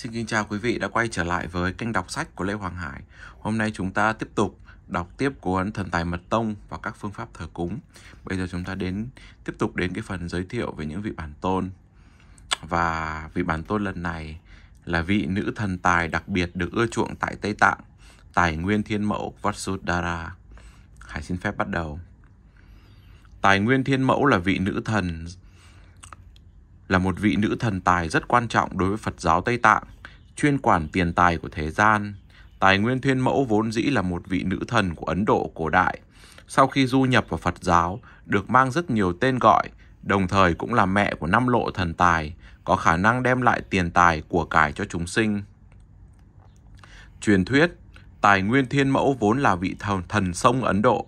Xin kính chào quý vị đã quay trở lại với kênh đọc sách của Lê Hoàng Hải. Hôm nay chúng ta tiếp tục đọc tiếp cuốn Thần Tài Mật Tông và các phương pháp thờ cúng. Bây giờ chúng ta đến tiếp tục đến cái phần giới thiệu về những vị bản tôn. Và vị bản tôn lần này là vị nữ thần tài đặc biệt được ưa chuộng tại Tây Tạng, tài nguyên thiên mẫu vatsudara hãy xin phép bắt đầu. Tài nguyên thiên mẫu là vị nữ thần là một vị nữ thần tài rất quan trọng đối với Phật giáo Tây Tạng, chuyên quản tiền tài của thế gian. Tài Nguyên Thiên Mẫu vốn dĩ là một vị nữ thần của Ấn Độ cổ đại. Sau khi du nhập vào Phật giáo, được mang rất nhiều tên gọi, đồng thời cũng là mẹ của năm lộ thần tài, có khả năng đem lại tiền tài của cải cho chúng sinh. Truyền thuyết, Tài Nguyên Thiên Mẫu vốn là vị thần, thần sông Ấn Độ.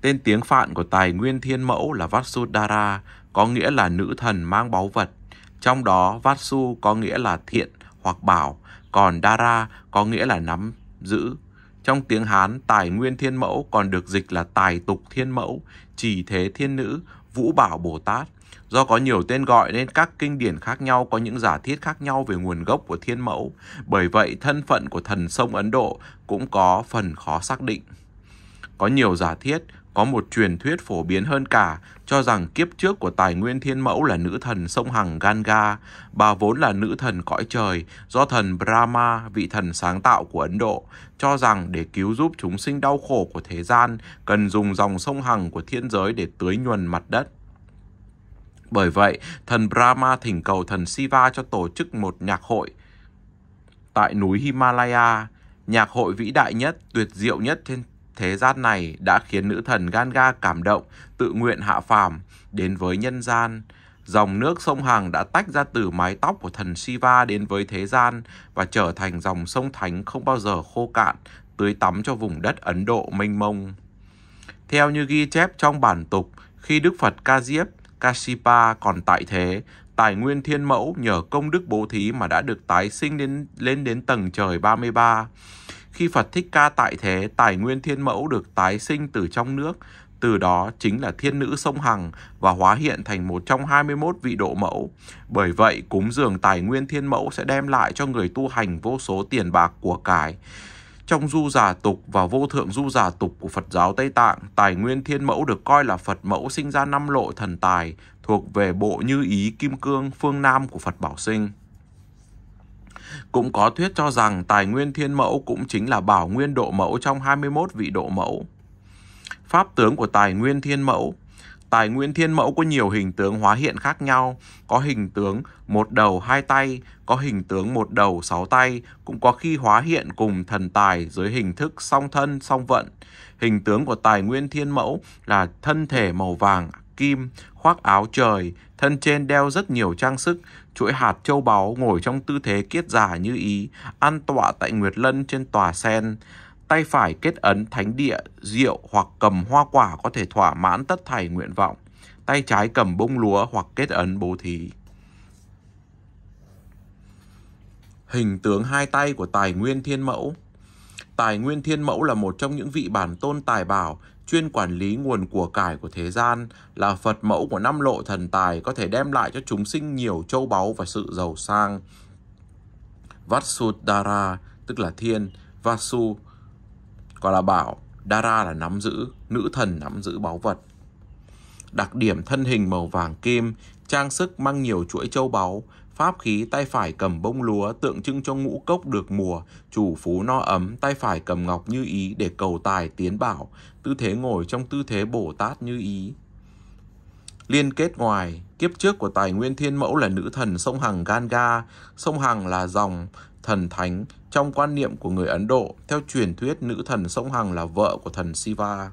Tên tiếng Phạn của Tài Nguyên Thiên Mẫu là Vasudhara có nghĩa là nữ thần mang báu vật. Trong đó Vatsu có nghĩa là thiện hoặc bảo, còn Dara có nghĩa là nắm giữ. Trong tiếng Hán, tài nguyên thiên mẫu còn được dịch là tài tục thiên mẫu, chỉ thế thiên nữ, vũ bảo Bồ Tát. Do có nhiều tên gọi nên các kinh điển khác nhau có những giả thiết khác nhau về nguồn gốc của thiên mẫu. Bởi vậy, thân phận của thần sông Ấn Độ cũng có phần khó xác định. Có nhiều giả thiết, có một truyền thuyết phổ biến hơn cả cho rằng kiếp trước của tài nguyên thiên mẫu là nữ thần sông Hằng Ganga. Bà vốn là nữ thần cõi trời do thần Brahma, vị thần sáng tạo của Ấn Độ, cho rằng để cứu giúp chúng sinh đau khổ của thế gian cần dùng dòng sông Hằng của thiên giới để tưới nhuần mặt đất. Bởi vậy, thần Brahma thỉnh cầu thần Shiva cho tổ chức một nhạc hội tại núi Himalaya, nhạc hội vĩ đại nhất, tuyệt diệu nhất trên thế gian này đã khiến nữ thần Ganga cảm động, tự nguyện hạ phàm, đến với nhân gian. Dòng nước sông Hằng đã tách ra từ mái tóc của thần Shiva đến với thế gian và trở thành dòng sông thánh không bao giờ khô cạn, tưới tắm cho vùng đất Ấn Độ mênh mông. Theo như ghi chép trong bản tục, khi Đức Phật Ca Diếp, Kashipa còn tại thế, tài nguyên thiên mẫu nhờ công đức bố thí mà đã được tái sinh đến lên đến tầng trời 33. Khi Phật Thích Ca tại thế, tài nguyên thiên mẫu được tái sinh từ trong nước, từ đó chính là thiên nữ sông Hằng và hóa hiện thành một trong 21 vị độ mẫu. Bởi vậy, cúng dường tài nguyên thiên mẫu sẽ đem lại cho người tu hành vô số tiền bạc của cải. Trong du giả tục và vô thượng du giả tục của Phật giáo Tây Tạng, tài nguyên thiên mẫu được coi là Phật mẫu sinh ra năm lộ thần tài thuộc về bộ như ý kim cương phương Nam của Phật Bảo Sinh. Cũng có thuyết cho rằng tài nguyên thiên mẫu cũng chính là bảo nguyên độ mẫu trong 21 vị độ mẫu. Pháp tướng của tài nguyên thiên mẫu Tài nguyên thiên mẫu có nhiều hình tướng hóa hiện khác nhau, có hình tướng một đầu hai tay, có hình tướng một đầu sáu tay, cũng có khi hóa hiện cùng thần tài dưới hình thức song thân song vận. Hình tướng của tài nguyên thiên mẫu là thân thể màu vàng kim, khoác áo trời, thân trên đeo rất nhiều trang sức, chuỗi hạt châu báu ngồi trong tư thế kiết giả như ý, ăn tọa tại Nguyệt Lân trên tòa sen. Tay phải kết ấn thánh địa, rượu hoặc cầm hoa quả có thể thỏa mãn tất thảy nguyện vọng. Tay trái cầm bông lúa hoặc kết ấn bố thí. Hình tướng hai tay của tài nguyên thiên mẫu Tài nguyên thiên mẫu là một trong những vị bản tôn tài bảo chuyên quản lý nguồn của cải của thế gian, là Phật mẫu của năm lộ thần tài có thể đem lại cho chúng sinh nhiều châu báu và sự giàu sang. Vatsudara, tức là thiên, Vasu, còn là bảo, Dara là nắm giữ, nữ thần nắm giữ báu vật. Đặc điểm thân hình màu vàng kim, trang sức mang nhiều chuỗi châu báu, pháp khí tay phải cầm bông lúa tượng trưng cho ngũ cốc được mùa, chủ phú no ấm, tay phải cầm ngọc như ý để cầu tài tiến bảo, tư thế ngồi trong tư thế Bồ Tát như ý. Liên kết ngoài, kiếp trước của tài nguyên thiên mẫu là nữ thần sông Hằng Ganga, sông Hằng là dòng, thần thánh. Trong quan niệm của người Ấn Độ, theo truyền thuyết nữ thần sông Hằng là vợ của thần Siva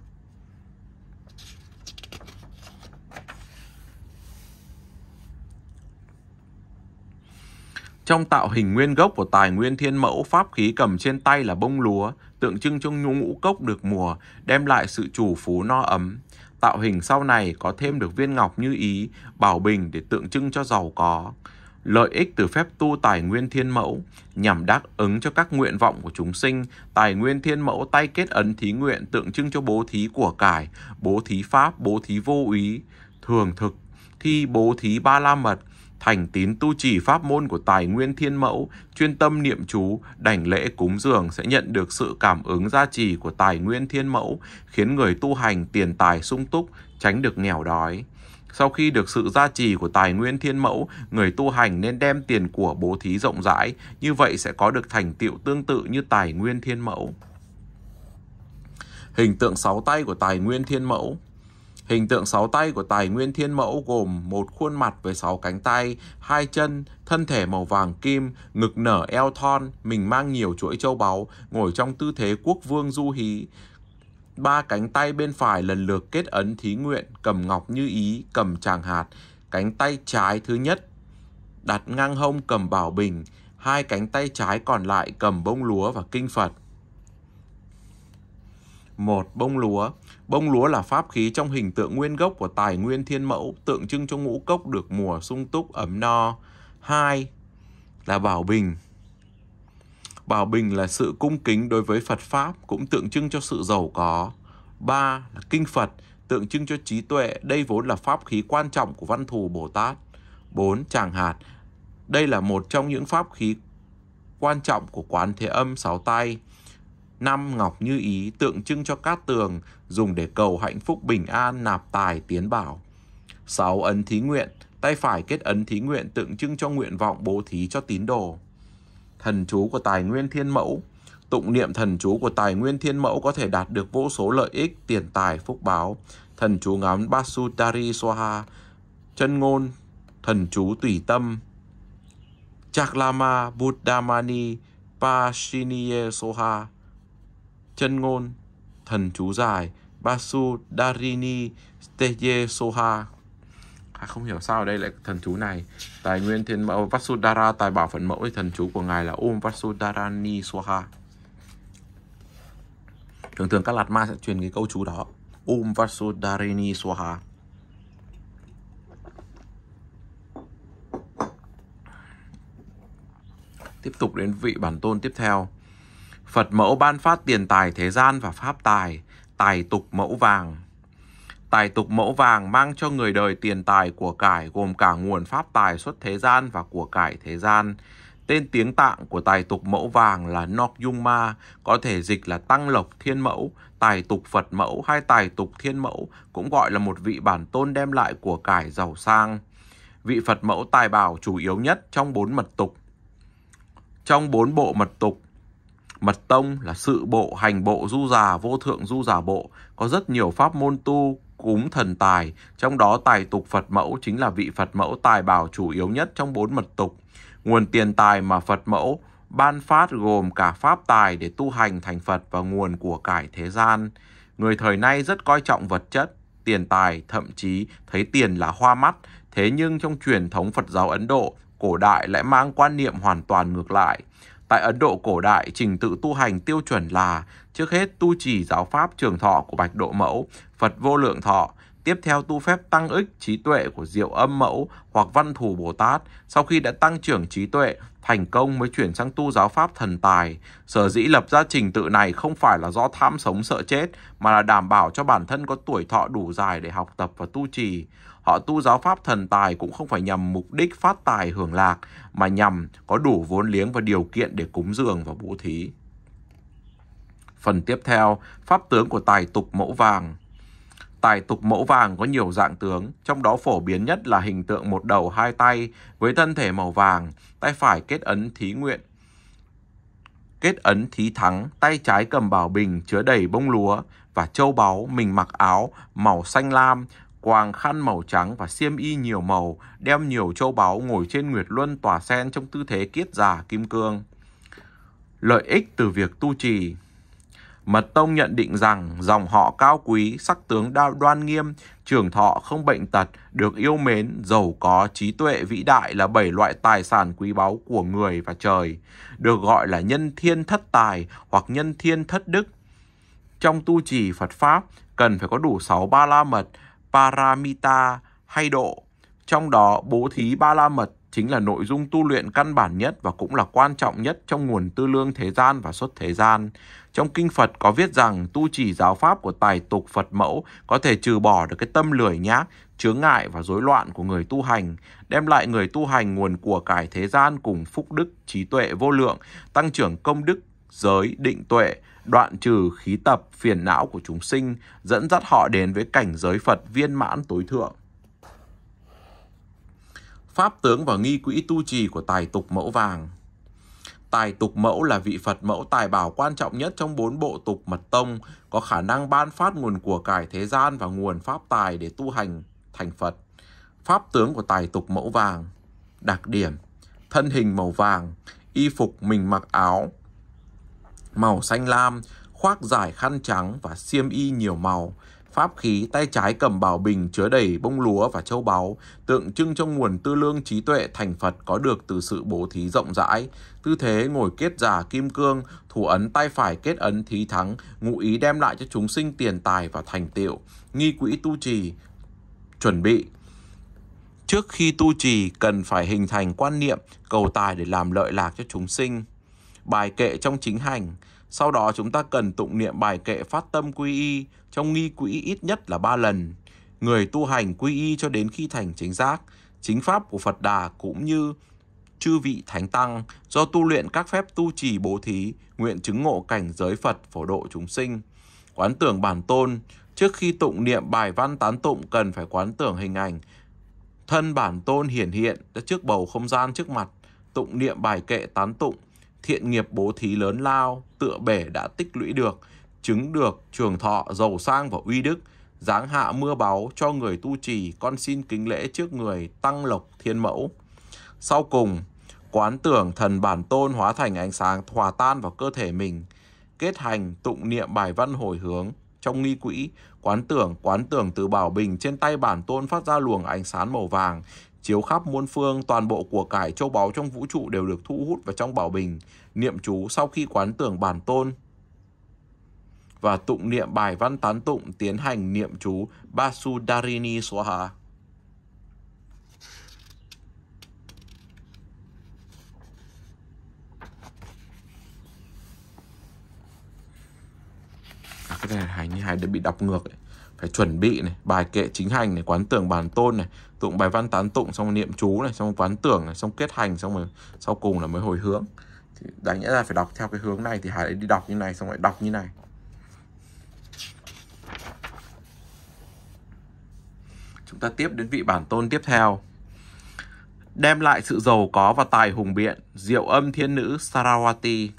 Trong tạo hình nguyên gốc của tài nguyên thiên mẫu, pháp khí cầm trên tay là bông lúa, tượng trưng cho ngũ cốc được mùa, đem lại sự chủ phú no ấm. Tạo hình sau này có thêm được viên ngọc như ý, bảo bình để tượng trưng cho giàu có. Lợi ích từ phép tu tài nguyên thiên mẫu nhằm đáp ứng cho các nguyện vọng của chúng sinh, tài nguyên thiên mẫu tay kết ấn thí nguyện tượng trưng cho bố thí của cải, bố thí pháp, bố thí vô ý, thường thực, thi bố thí ba la mật, thành tín tu trì pháp môn của tài nguyên thiên mẫu, chuyên tâm niệm chú, đảnh lễ cúng dường sẽ nhận được sự cảm ứng gia trì của tài nguyên thiên mẫu, khiến người tu hành tiền tài sung túc, tránh được nghèo đói. Sau khi được sự gia trì của tài nguyên thiên mẫu, người tu hành nên đem tiền của bố thí rộng rãi, như vậy sẽ có được thành tựu tương tự như tài nguyên thiên mẫu. Hình tượng sáu tay của tài nguyên thiên mẫu Hình tượng sáu tay của tài nguyên thiên mẫu gồm một khuôn mặt với sáu cánh tay, hai chân, thân thể màu vàng kim, ngực nở eo thon, mình mang nhiều chuỗi châu báu, ngồi trong tư thế quốc vương du hí. Ba cánh tay bên phải lần lượt kết ấn thí nguyện, cầm ngọc như ý, cầm tràng hạt. Cánh tay trái thứ nhất đặt ngang hông cầm bảo bình, hai cánh tay trái còn lại cầm bông lúa và kinh Phật. Một bông lúa Bông lúa là pháp khí trong hình tượng nguyên gốc của tài nguyên thiên mẫu, tượng trưng cho ngũ cốc được mùa sung túc ấm no. Hai là bảo bình. Bảo bình là sự cung kính đối với Phật Pháp, cũng tượng trưng cho sự giàu có. Ba là kinh Phật, tượng trưng cho trí tuệ, đây vốn là pháp khí quan trọng của văn thù Bồ Tát. bốn Tràng hạt, đây là một trong những pháp khí quan trọng của quán thế âm sáu tay. Năm ngọc như ý tượng trưng cho cát tường, dùng để cầu hạnh phúc bình an, nạp tài, tiến bảo. Sáu ấn thí nguyện, tay phải kết ấn thí nguyện tượng trưng cho nguyện vọng bố thí cho tín đồ. Thần chú của tài nguyên thiên mẫu, tụng niệm thần chú của tài nguyên thiên mẫu có thể đạt được vô số lợi ích, tiền tài, phúc báo. Thần chú ngắm Basutari soha chân ngôn, thần chú tùy tâm, Chaklama Buddhamani Pashiniye Soha chân ngôn, thần chú dài Basu Darini Steye Soha. À, không hiểu sao đây lại thần chú này. Tài nguyên thiên mẫu Vasudara tài bảo phận mẫu thì thần chú của ngài là Om Vasudarani Soha. Thường thường các lạt ma sẽ truyền cái câu chú đó. Om Vasudarini Soha. Tiếp tục đến vị bản tôn tiếp theo. Phật mẫu ban phát tiền tài thế gian và pháp tài, tài tục mẫu vàng. Tài tục mẫu vàng mang cho người đời tiền tài của cải gồm cả nguồn pháp tài xuất thế gian và của cải thế gian. Tên tiếng tạng của tài tục mẫu vàng là Nok Yung Ma, có thể dịch là Tăng Lộc Thiên Mẫu, Tài tục Phật Mẫu hay Tài tục Thiên Mẫu, cũng gọi là một vị bản tôn đem lại của cải giàu sang. Vị Phật Mẫu tài bảo chủ yếu nhất trong bốn mật tục. Trong bốn bộ mật tục, Mật tông là sự bộ, hành bộ, du già, vô thượng du già bộ. Có rất nhiều pháp môn tu, cúng thần tài. Trong đó tài tục Phật mẫu chính là vị Phật mẫu tài bảo chủ yếu nhất trong bốn mật tục. Nguồn tiền tài mà Phật mẫu ban phát gồm cả pháp tài để tu hành thành Phật và nguồn của cải thế gian. Người thời nay rất coi trọng vật chất, tiền tài, thậm chí thấy tiền là hoa mắt. Thế nhưng trong truyền thống Phật giáo Ấn Độ, cổ đại lại mang quan niệm hoàn toàn ngược lại. Tại Ấn Độ cổ đại, trình tự tu hành tiêu chuẩn là trước hết tu trì giáo pháp trường thọ của Bạch Độ Mẫu, Phật Vô Lượng Thọ, Tiếp theo tu phép tăng ích trí tuệ của diệu âm mẫu hoặc văn thù Bồ Tát, sau khi đã tăng trưởng trí tuệ, thành công mới chuyển sang tu giáo pháp thần tài. Sở dĩ lập ra trình tự này không phải là do tham sống sợ chết, mà là đảm bảo cho bản thân có tuổi thọ đủ dài để học tập và tu trì. Họ tu giáo pháp thần tài cũng không phải nhằm mục đích phát tài hưởng lạc, mà nhằm có đủ vốn liếng và điều kiện để cúng dường và bố thí. Phần tiếp theo, pháp tướng của tài tục mẫu vàng. Tài tục mẫu vàng có nhiều dạng tướng, trong đó phổ biến nhất là hình tượng một đầu hai tay với thân thể màu vàng, tay phải kết ấn thí nguyện. Kết ấn thí thắng, tay trái cầm bảo bình chứa đầy bông lúa và châu báu, mình mặc áo màu xanh lam, quàng khăn màu trắng và xiêm y nhiều màu, đem nhiều châu báu ngồi trên nguyệt luân tỏa sen trong tư thế kiết giả kim cương. Lợi ích từ việc tu trì Mật Tông nhận định rằng dòng họ cao quý, sắc tướng đa đoan nghiêm, trưởng thọ không bệnh tật, được yêu mến, giàu có, trí tuệ vĩ đại là bảy loại tài sản quý báu của người và trời, được gọi là nhân thiên thất tài hoặc nhân thiên thất đức. Trong tu trì Phật Pháp, cần phải có đủ sáu ba la mật, paramita hay độ, trong đó bố thí ba la mật chính là nội dung tu luyện căn bản nhất và cũng là quan trọng nhất trong nguồn tư lương thế gian và xuất thế gian. Trong kinh Phật có viết rằng tu chỉ giáo pháp của tài tục Phật mẫu có thể trừ bỏ được cái tâm lười nhác, chướng ngại và rối loạn của người tu hành, đem lại người tu hành nguồn của cải thế gian cùng phúc đức, trí tuệ vô lượng, tăng trưởng công đức, giới, định tuệ, đoạn trừ khí tập, phiền não của chúng sinh, dẫn dắt họ đến với cảnh giới Phật viên mãn tối thượng. Pháp tướng và nghi quỹ tu trì của tài tục mẫu vàng. Tài tục mẫu là vị Phật mẫu tài bảo quan trọng nhất trong bốn bộ tục mật tông, có khả năng ban phát nguồn của cải thế gian và nguồn pháp tài để tu hành thành Phật. Pháp tướng của tài tục mẫu vàng. Đặc điểm, thân hình màu vàng, y phục mình mặc áo, màu xanh lam, khoác dài khăn trắng và xiêm y nhiều màu, Pháp khí tay trái cầm bảo bình chứa đầy bông lúa và châu báu, tượng trưng cho nguồn tư lương trí tuệ thành Phật có được từ sự bố thí rộng rãi. Tư thế ngồi kết giả kim cương, thủ ấn tay phải kết ấn thí thắng, ngụ ý đem lại cho chúng sinh tiền tài và thành tiệu. Nghi quỹ tu trì, chuẩn bị. Trước khi tu trì, cần phải hình thành quan niệm cầu tài để làm lợi lạc cho chúng sinh. Bài kệ trong chính hành – sau đó chúng ta cần tụng niệm bài kệ phát tâm quy y trong nghi quỹ ít nhất là 3 lần. Người tu hành quy y cho đến khi thành chính giác, chính pháp của Phật Đà cũng như chư vị thánh tăng do tu luyện các phép tu trì bố thí, nguyện chứng ngộ cảnh giới Phật phổ độ chúng sinh. Quán tưởng bản tôn, trước khi tụng niệm bài văn tán tụng cần phải quán tưởng hình ảnh thân bản tôn hiển hiện trước bầu không gian trước mặt, tụng niệm bài kệ tán tụng thiện nghiệp bố thí lớn lao, tựa bể đã tích lũy được, chứng được trường thọ, giàu sang và uy đức, giáng hạ mưa báu cho người tu trì, con xin kính lễ trước người tăng lộc thiên mẫu. Sau cùng, quán tưởng thần bản tôn hóa thành ánh sáng hòa tan vào cơ thể mình, kết hành tụng niệm bài văn hồi hướng. Trong nghi quỹ, quán tưởng, quán tưởng từ bảo bình trên tay bản tôn phát ra luồng ánh sáng màu vàng, chiếu khắp muôn phương, toàn bộ của cải châu báu trong vũ trụ đều được thu hút vào trong bảo bình, niệm chú sau khi quán tưởng bản tôn và tụng niệm bài văn tán tụng tiến hành niệm chú Basudarini Swaha. À, cái này hình như hai đã bị đọc ngược ấy phải chuẩn bị này, bài kệ chính hành này, quán tưởng bản tôn này, tụng bài văn tán tụng xong niệm chú này, xong quán tưởng này, xong kết hành xong rồi sau cùng là mới hồi hướng. Thì đáng nghĩa là phải đọc theo cái hướng này thì Hải lại đi đọc như này xong lại đọc như này. Chúng ta tiếp đến vị bản tôn tiếp theo. Đem lại sự giàu có và tài hùng biện, diệu âm thiên nữ Sarawati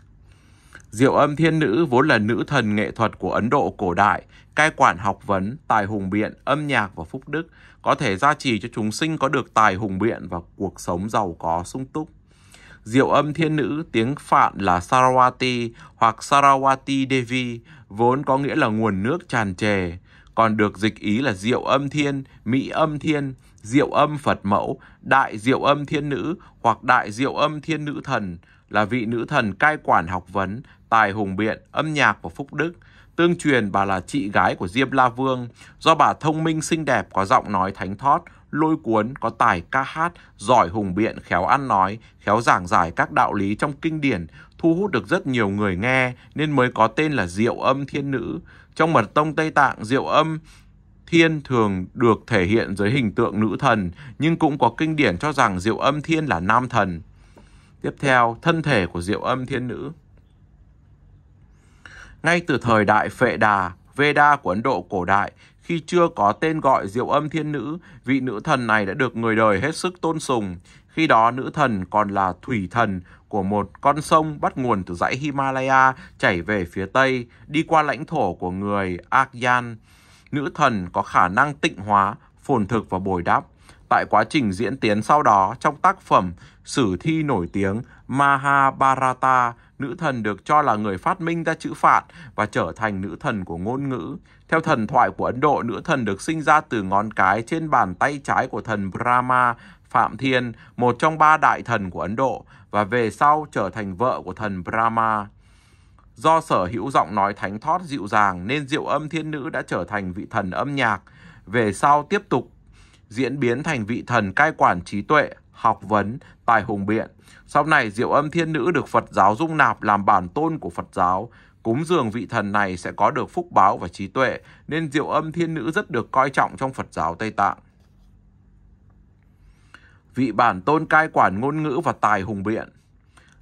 Diệu âm thiên nữ vốn là nữ thần nghệ thuật của Ấn Độ cổ đại, cai quản học vấn, tài hùng biện, âm nhạc và phúc đức có thể gia trì cho chúng sinh có được tài hùng biện và cuộc sống giàu có sung túc. Diệu âm thiên nữ tiếng Phạn là Sarawati hoặc Sarawati Devi vốn có nghĩa là nguồn nước tràn trề, còn được dịch ý là diệu âm thiên, mỹ âm thiên, diệu âm Phật mẫu, đại diệu âm thiên nữ hoặc đại diệu âm thiên nữ thần là vị nữ thần cai quản học vấn, tài hùng biện, âm nhạc và phúc đức – Tương truyền bà là chị gái của Diêm La Vương, do bà thông minh xinh đẹp có giọng nói thánh thót, lôi cuốn, có tài ca hát, giỏi hùng biện, khéo ăn nói, khéo giảng giải các đạo lý trong kinh điển, thu hút được rất nhiều người nghe nên mới có tên là Diệu Âm Thiên Nữ. Trong mật tông Tây Tạng, Diệu Âm Thiên thường được thể hiện dưới hình tượng nữ thần, nhưng cũng có kinh điển cho rằng Diệu Âm Thiên là nam thần. Tiếp theo, thân thể của Diệu Âm Thiên Nữ. Ngay từ thời đại Phệ Đà, Veda của Ấn Độ cổ đại, khi chưa có tên gọi diệu âm thiên nữ, vị nữ thần này đã được người đời hết sức tôn sùng. Khi đó nữ thần còn là thủy thần của một con sông bắt nguồn từ dãy Himalaya chảy về phía Tây, đi qua lãnh thổ của người Agyan. Nữ thần có khả năng tịnh hóa, phồn thực và bồi đắp. Tại quá trình diễn tiến sau đó, trong tác phẩm sử thi nổi tiếng Mahabharata, nữ thần được cho là người phát minh ra chữ phạn và trở thành nữ thần của ngôn ngữ. Theo thần thoại của Ấn Độ, nữ thần được sinh ra từ ngón cái trên bàn tay trái của thần Brahma, Phạm Thiên, một trong ba đại thần của Ấn Độ, và về sau trở thành vợ của thần Brahma. Do sở hữu giọng nói thánh thót dịu dàng nên diệu âm thiên nữ đã trở thành vị thần âm nhạc, về sau tiếp tục diễn biến thành vị thần cai quản trí tuệ học vấn, tài hùng biện. Sau này Diệu Âm Thiên Nữ được Phật giáo dung nạp làm bản tôn của Phật giáo. Cúng dường vị thần này sẽ có được phúc báo và trí tuệ, nên Diệu Âm Thiên Nữ rất được coi trọng trong Phật giáo Tây Tạng. Vị bản tôn cai quản ngôn ngữ và tài hùng biện.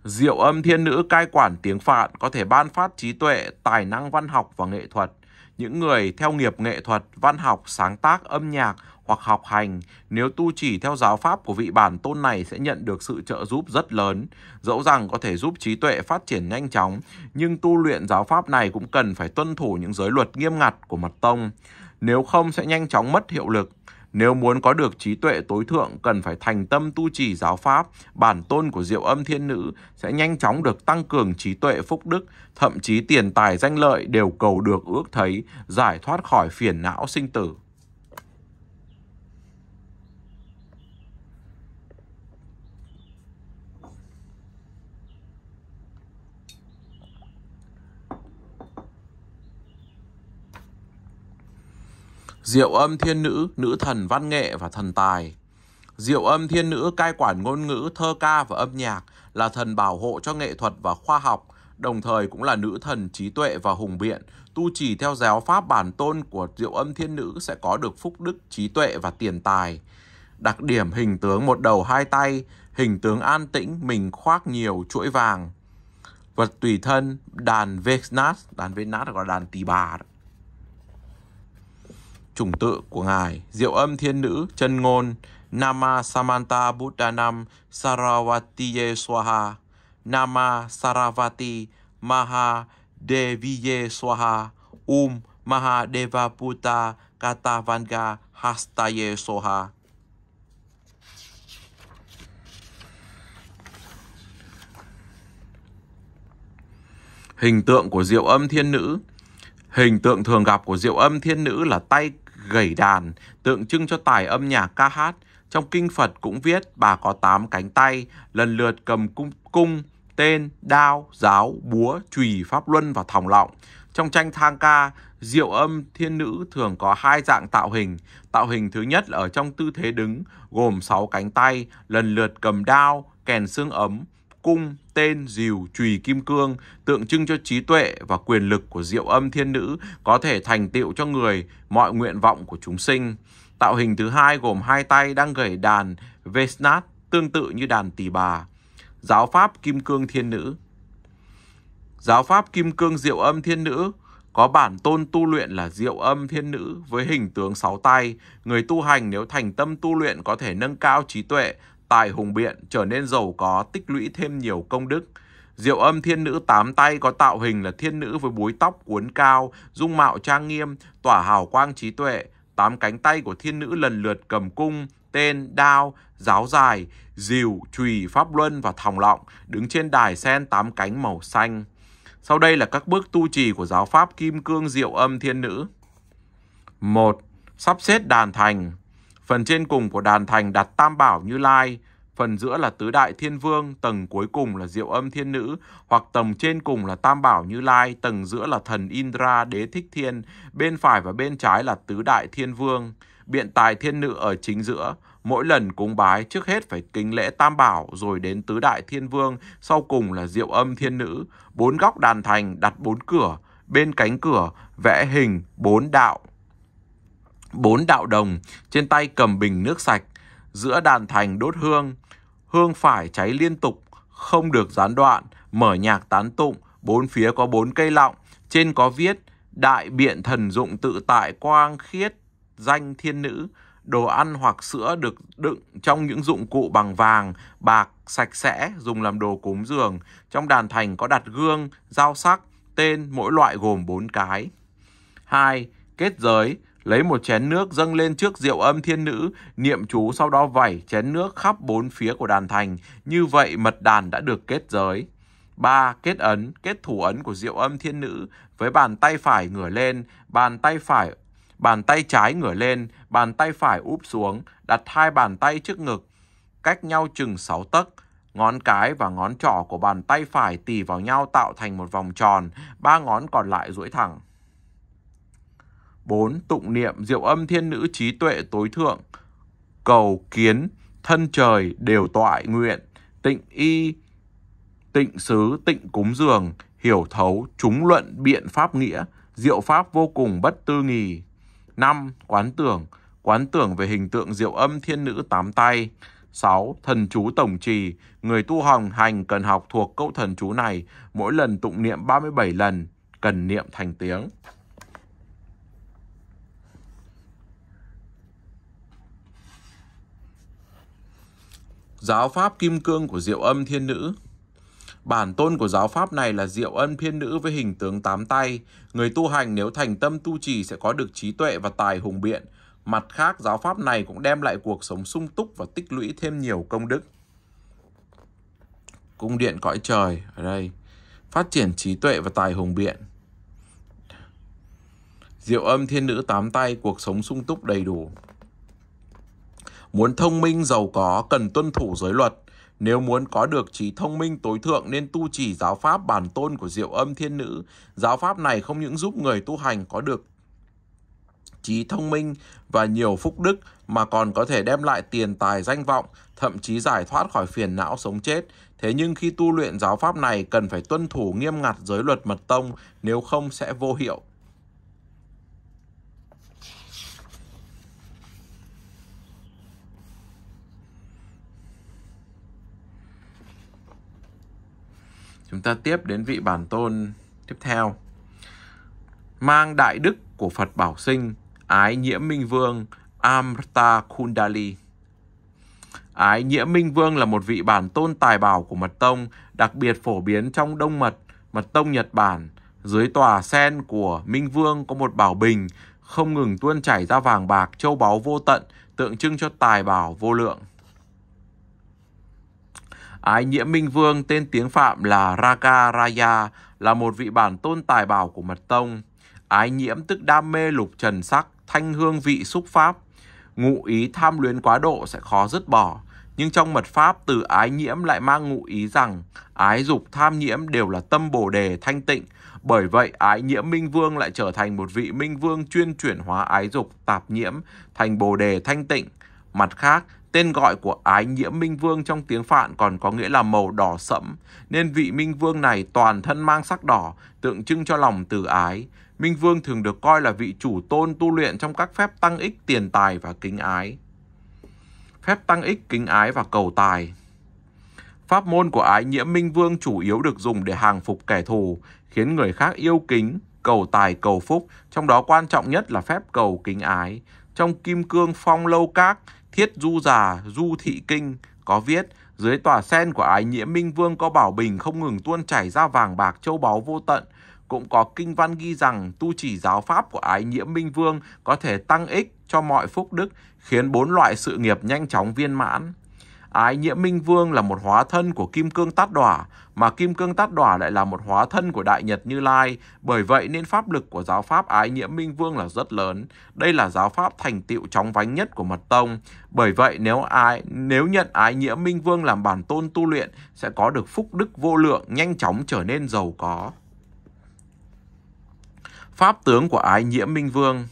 Diệu Âm Thiên Nữ cai quản tiếng Phạn có thể ban phát trí tuệ, tài năng văn học và nghệ thuật. Những người theo nghiệp nghệ thuật, văn học, sáng tác, âm nhạc hoặc học hành, nếu tu chỉ theo giáo pháp của vị bản tôn này sẽ nhận được sự trợ giúp rất lớn. Dẫu rằng có thể giúp trí tuệ phát triển nhanh chóng, nhưng tu luyện giáo pháp này cũng cần phải tuân thủ những giới luật nghiêm ngặt của mật tông. Nếu không sẽ nhanh chóng mất hiệu lực. Nếu muốn có được trí tuệ tối thượng cần phải thành tâm tu trì giáo pháp, bản tôn của diệu âm thiên nữ sẽ nhanh chóng được tăng cường trí tuệ phúc đức, thậm chí tiền tài danh lợi đều cầu được ước thấy, giải thoát khỏi phiền não sinh tử. Diệu âm thiên nữ, nữ thần văn nghệ và thần tài. Diệu âm thiên nữ cai quản ngôn ngữ, thơ ca và âm nhạc là thần bảo hộ cho nghệ thuật và khoa học, đồng thời cũng là nữ thần trí tuệ và hùng biện. Tu trì theo giáo pháp bản tôn của diệu âm thiên nữ sẽ có được phúc đức, trí tuệ và tiền tài. Đặc điểm hình tướng một đầu hai tay, hình tướng an tĩnh, mình khoác nhiều chuỗi vàng. Vật tùy thân, đàn Vesnat, đàn Vesnat gọi là đàn tỳ bà đó chủng tự của Ngài, diệu âm thiên nữ, chân ngôn, Nama Samanta Buddhanam Sarawatiye Swaha, Nama Saravati Maha Deviye Swaha, Um Mahadeva Puta Katavanga Hastaye Swaha. Hình tượng của diệu âm thiên nữ Hình tượng thường gặp của diệu âm thiên nữ là tay gẩy đàn, tượng trưng cho tài âm nhạc ca hát. Trong kinh Phật cũng viết bà có tám cánh tay, lần lượt cầm cung, cung tên, đao, giáo, búa, chùy, pháp luân và thòng lọng. Trong tranh thang ca, diệu âm thiên nữ thường có hai dạng tạo hình. Tạo hình thứ nhất là ở trong tư thế đứng, gồm sáu cánh tay, lần lượt cầm đao, kèn xương ấm, cung, tên, diều, chùy kim cương tượng trưng cho trí tuệ và quyền lực của diệu âm thiên nữ có thể thành tựu cho người mọi nguyện vọng của chúng sinh. Tạo hình thứ hai gồm hai tay đang gảy đàn Vesnat tương tự như đàn tỳ bà. Giáo pháp kim cương thiên nữ Giáo pháp kim cương diệu âm thiên nữ có bản tôn tu luyện là diệu âm thiên nữ với hình tướng sáu tay. Người tu hành nếu thành tâm tu luyện có thể nâng cao trí tuệ, tài hùng biện trở nên giàu có, tích lũy thêm nhiều công đức. Diệu âm thiên nữ tám tay có tạo hình là thiên nữ với búi tóc cuốn cao, dung mạo trang nghiêm, tỏa hào quang trí tuệ. Tám cánh tay của thiên nữ lần lượt cầm cung, tên, đao, giáo dài, diều, chùy, pháp luân và thòng lọng, đứng trên đài sen tám cánh màu xanh. Sau đây là các bước tu trì của giáo pháp Kim Cương Diệu Âm Thiên Nữ. một Sắp xếp đàn thành Phần trên cùng của đàn thành đặt tam bảo như lai, phần giữa là tứ đại thiên vương, tầng cuối cùng là diệu âm thiên nữ, hoặc tầng trên cùng là tam bảo như lai, tầng giữa là thần Indra đế thích thiên, bên phải và bên trái là tứ đại thiên vương, biện tài thiên nữ ở chính giữa. Mỗi lần cúng bái trước hết phải kính lễ tam bảo rồi đến tứ đại thiên vương, sau cùng là diệu âm thiên nữ. Bốn góc đàn thành đặt bốn cửa, bên cánh cửa vẽ hình bốn đạo Bốn đạo đồng trên tay cầm bình nước sạch, giữa đàn thành đốt hương, hương phải cháy liên tục, không được gián đoạn, mở nhạc tán tụng, bốn phía có bốn cây lọng, trên có viết Đại biện thần dụng tự tại quang khiết danh thiên nữ, đồ ăn hoặc sữa được đựng trong những dụng cụ bằng vàng, bạc, sạch sẽ, dùng làm đồ cúng dường. Trong đàn thành có đặt gương, dao sắc, tên mỗi loại gồm bốn cái. hai Kết giới, Lấy một chén nước dâng lên trước diệu âm thiên nữ, niệm chú sau đó vẩy chén nước khắp bốn phía của đàn thành. Như vậy mật đàn đã được kết giới. 3. Kết ấn, kết thủ ấn của diệu âm thiên nữ với bàn tay phải ngửa lên, bàn tay phải bàn tay trái ngửa lên, bàn tay phải úp xuống, đặt hai bàn tay trước ngực, cách nhau chừng 6 tấc. Ngón cái và ngón trỏ của bàn tay phải tỉ vào nhau tạo thành một vòng tròn, ba ngón còn lại duỗi thẳng. 4. Tụng niệm diệu âm thiên nữ trí tuệ tối thượng, cầu kiến, thân trời đều toại nguyện, tịnh y, tịnh xứ, tịnh cúng dường, hiểu thấu, chúng luận biện pháp nghĩa, diệu pháp vô cùng bất tư nghì. 5. Quán tưởng, quán tưởng về hình tượng diệu âm thiên nữ tám tay. 6. Thần chú tổng trì, người tu hồng hành cần học thuộc câu thần chú này, mỗi lần tụng niệm 37 lần, cần niệm thành tiếng. Giáo pháp kim cương của diệu âm thiên nữ Bản tôn của giáo pháp này là diệu âm thiên nữ với hình tướng tám tay. Người tu hành nếu thành tâm tu trì sẽ có được trí tuệ và tài hùng biện. Mặt khác, giáo pháp này cũng đem lại cuộc sống sung túc và tích lũy thêm nhiều công đức. Cung điện cõi trời ở đây. Phát triển trí tuệ và tài hùng biện. Diệu âm thiên nữ tám tay, cuộc sống sung túc đầy đủ. Muốn thông minh giàu có cần tuân thủ giới luật. Nếu muốn có được trí thông minh tối thượng nên tu chỉ giáo pháp bản tôn của diệu âm thiên nữ. Giáo pháp này không những giúp người tu hành có được trí thông minh và nhiều phúc đức mà còn có thể đem lại tiền tài danh vọng, thậm chí giải thoát khỏi phiền não sống chết. Thế nhưng khi tu luyện giáo pháp này cần phải tuân thủ nghiêm ngặt giới luật mật tông, nếu không sẽ vô hiệu. Chúng ta tiếp đến vị bản tôn tiếp theo. Mang đại đức của Phật Bảo Sinh, ái nhiễm minh vương Amrta Kundali. Ái nhiễm minh vương là một vị bản tôn tài bảo của mật tông, đặc biệt phổ biến trong đông mật, mật tông Nhật Bản. Dưới tòa sen của minh vương có một bảo bình, không ngừng tuôn chảy ra vàng bạc, châu báu vô tận, tượng trưng cho tài bảo vô lượng. Ái nhiễm Minh Vương tên tiếng Phạm là Raka Raya, là một vị bản tôn tài bảo của mật tông. Ái nhiễm tức đam mê lục trần sắc, thanh hương vị xúc pháp. Ngụ ý tham luyến quá độ sẽ khó dứt bỏ. Nhưng trong mật pháp từ ái nhiễm lại mang ngụ ý rằng ái dục tham nhiễm đều là tâm bồ đề thanh tịnh. Bởi vậy ái nhiễm minh vương lại trở thành một vị minh vương chuyên chuyển hóa ái dục tạp nhiễm thành bồ đề thanh tịnh. Mặt khác, Tên gọi của ái nhiễm minh vương trong tiếng Phạn còn có nghĩa là màu đỏ sẫm, nên vị minh vương này toàn thân mang sắc đỏ, tượng trưng cho lòng từ ái. Minh vương thường được coi là vị chủ tôn tu luyện trong các phép tăng ích tiền tài và kính ái. Phép tăng ích, kính ái và cầu tài Pháp môn của ái nhiễm minh vương chủ yếu được dùng để hàng phục kẻ thù, khiến người khác yêu kính, cầu tài cầu phúc, trong đó quan trọng nhất là phép cầu kính ái. Trong Kim Cương Phong Lâu Các, Thiết Du Già, Du Thị Kinh có viết dưới tòa sen của ái nhiễm minh vương có bảo bình không ngừng tuôn chảy ra vàng bạc châu báu vô tận. Cũng có kinh văn ghi rằng tu chỉ giáo pháp của ái nhiễm minh vương có thể tăng ích cho mọi phúc đức, khiến bốn loại sự nghiệp nhanh chóng viên mãn. Ái Nhiễm Minh Vương là một hóa thân của Kim Cương Tát Đỏa, mà Kim Cương Tát Đỏa lại là một hóa thân của Đại Nhật Như Lai, bởi vậy nên pháp lực của giáo pháp Ái Nhiễm Minh Vương là rất lớn. Đây là giáo pháp thành tựu chóng vánh nhất của Mật Tông, bởi vậy nếu ai nếu nhận Ái Nhiễm Minh Vương làm bản tôn tu luyện sẽ có được phúc đức vô lượng, nhanh chóng trở nên giàu có. Pháp tướng của Ái Nhiễm Minh Vương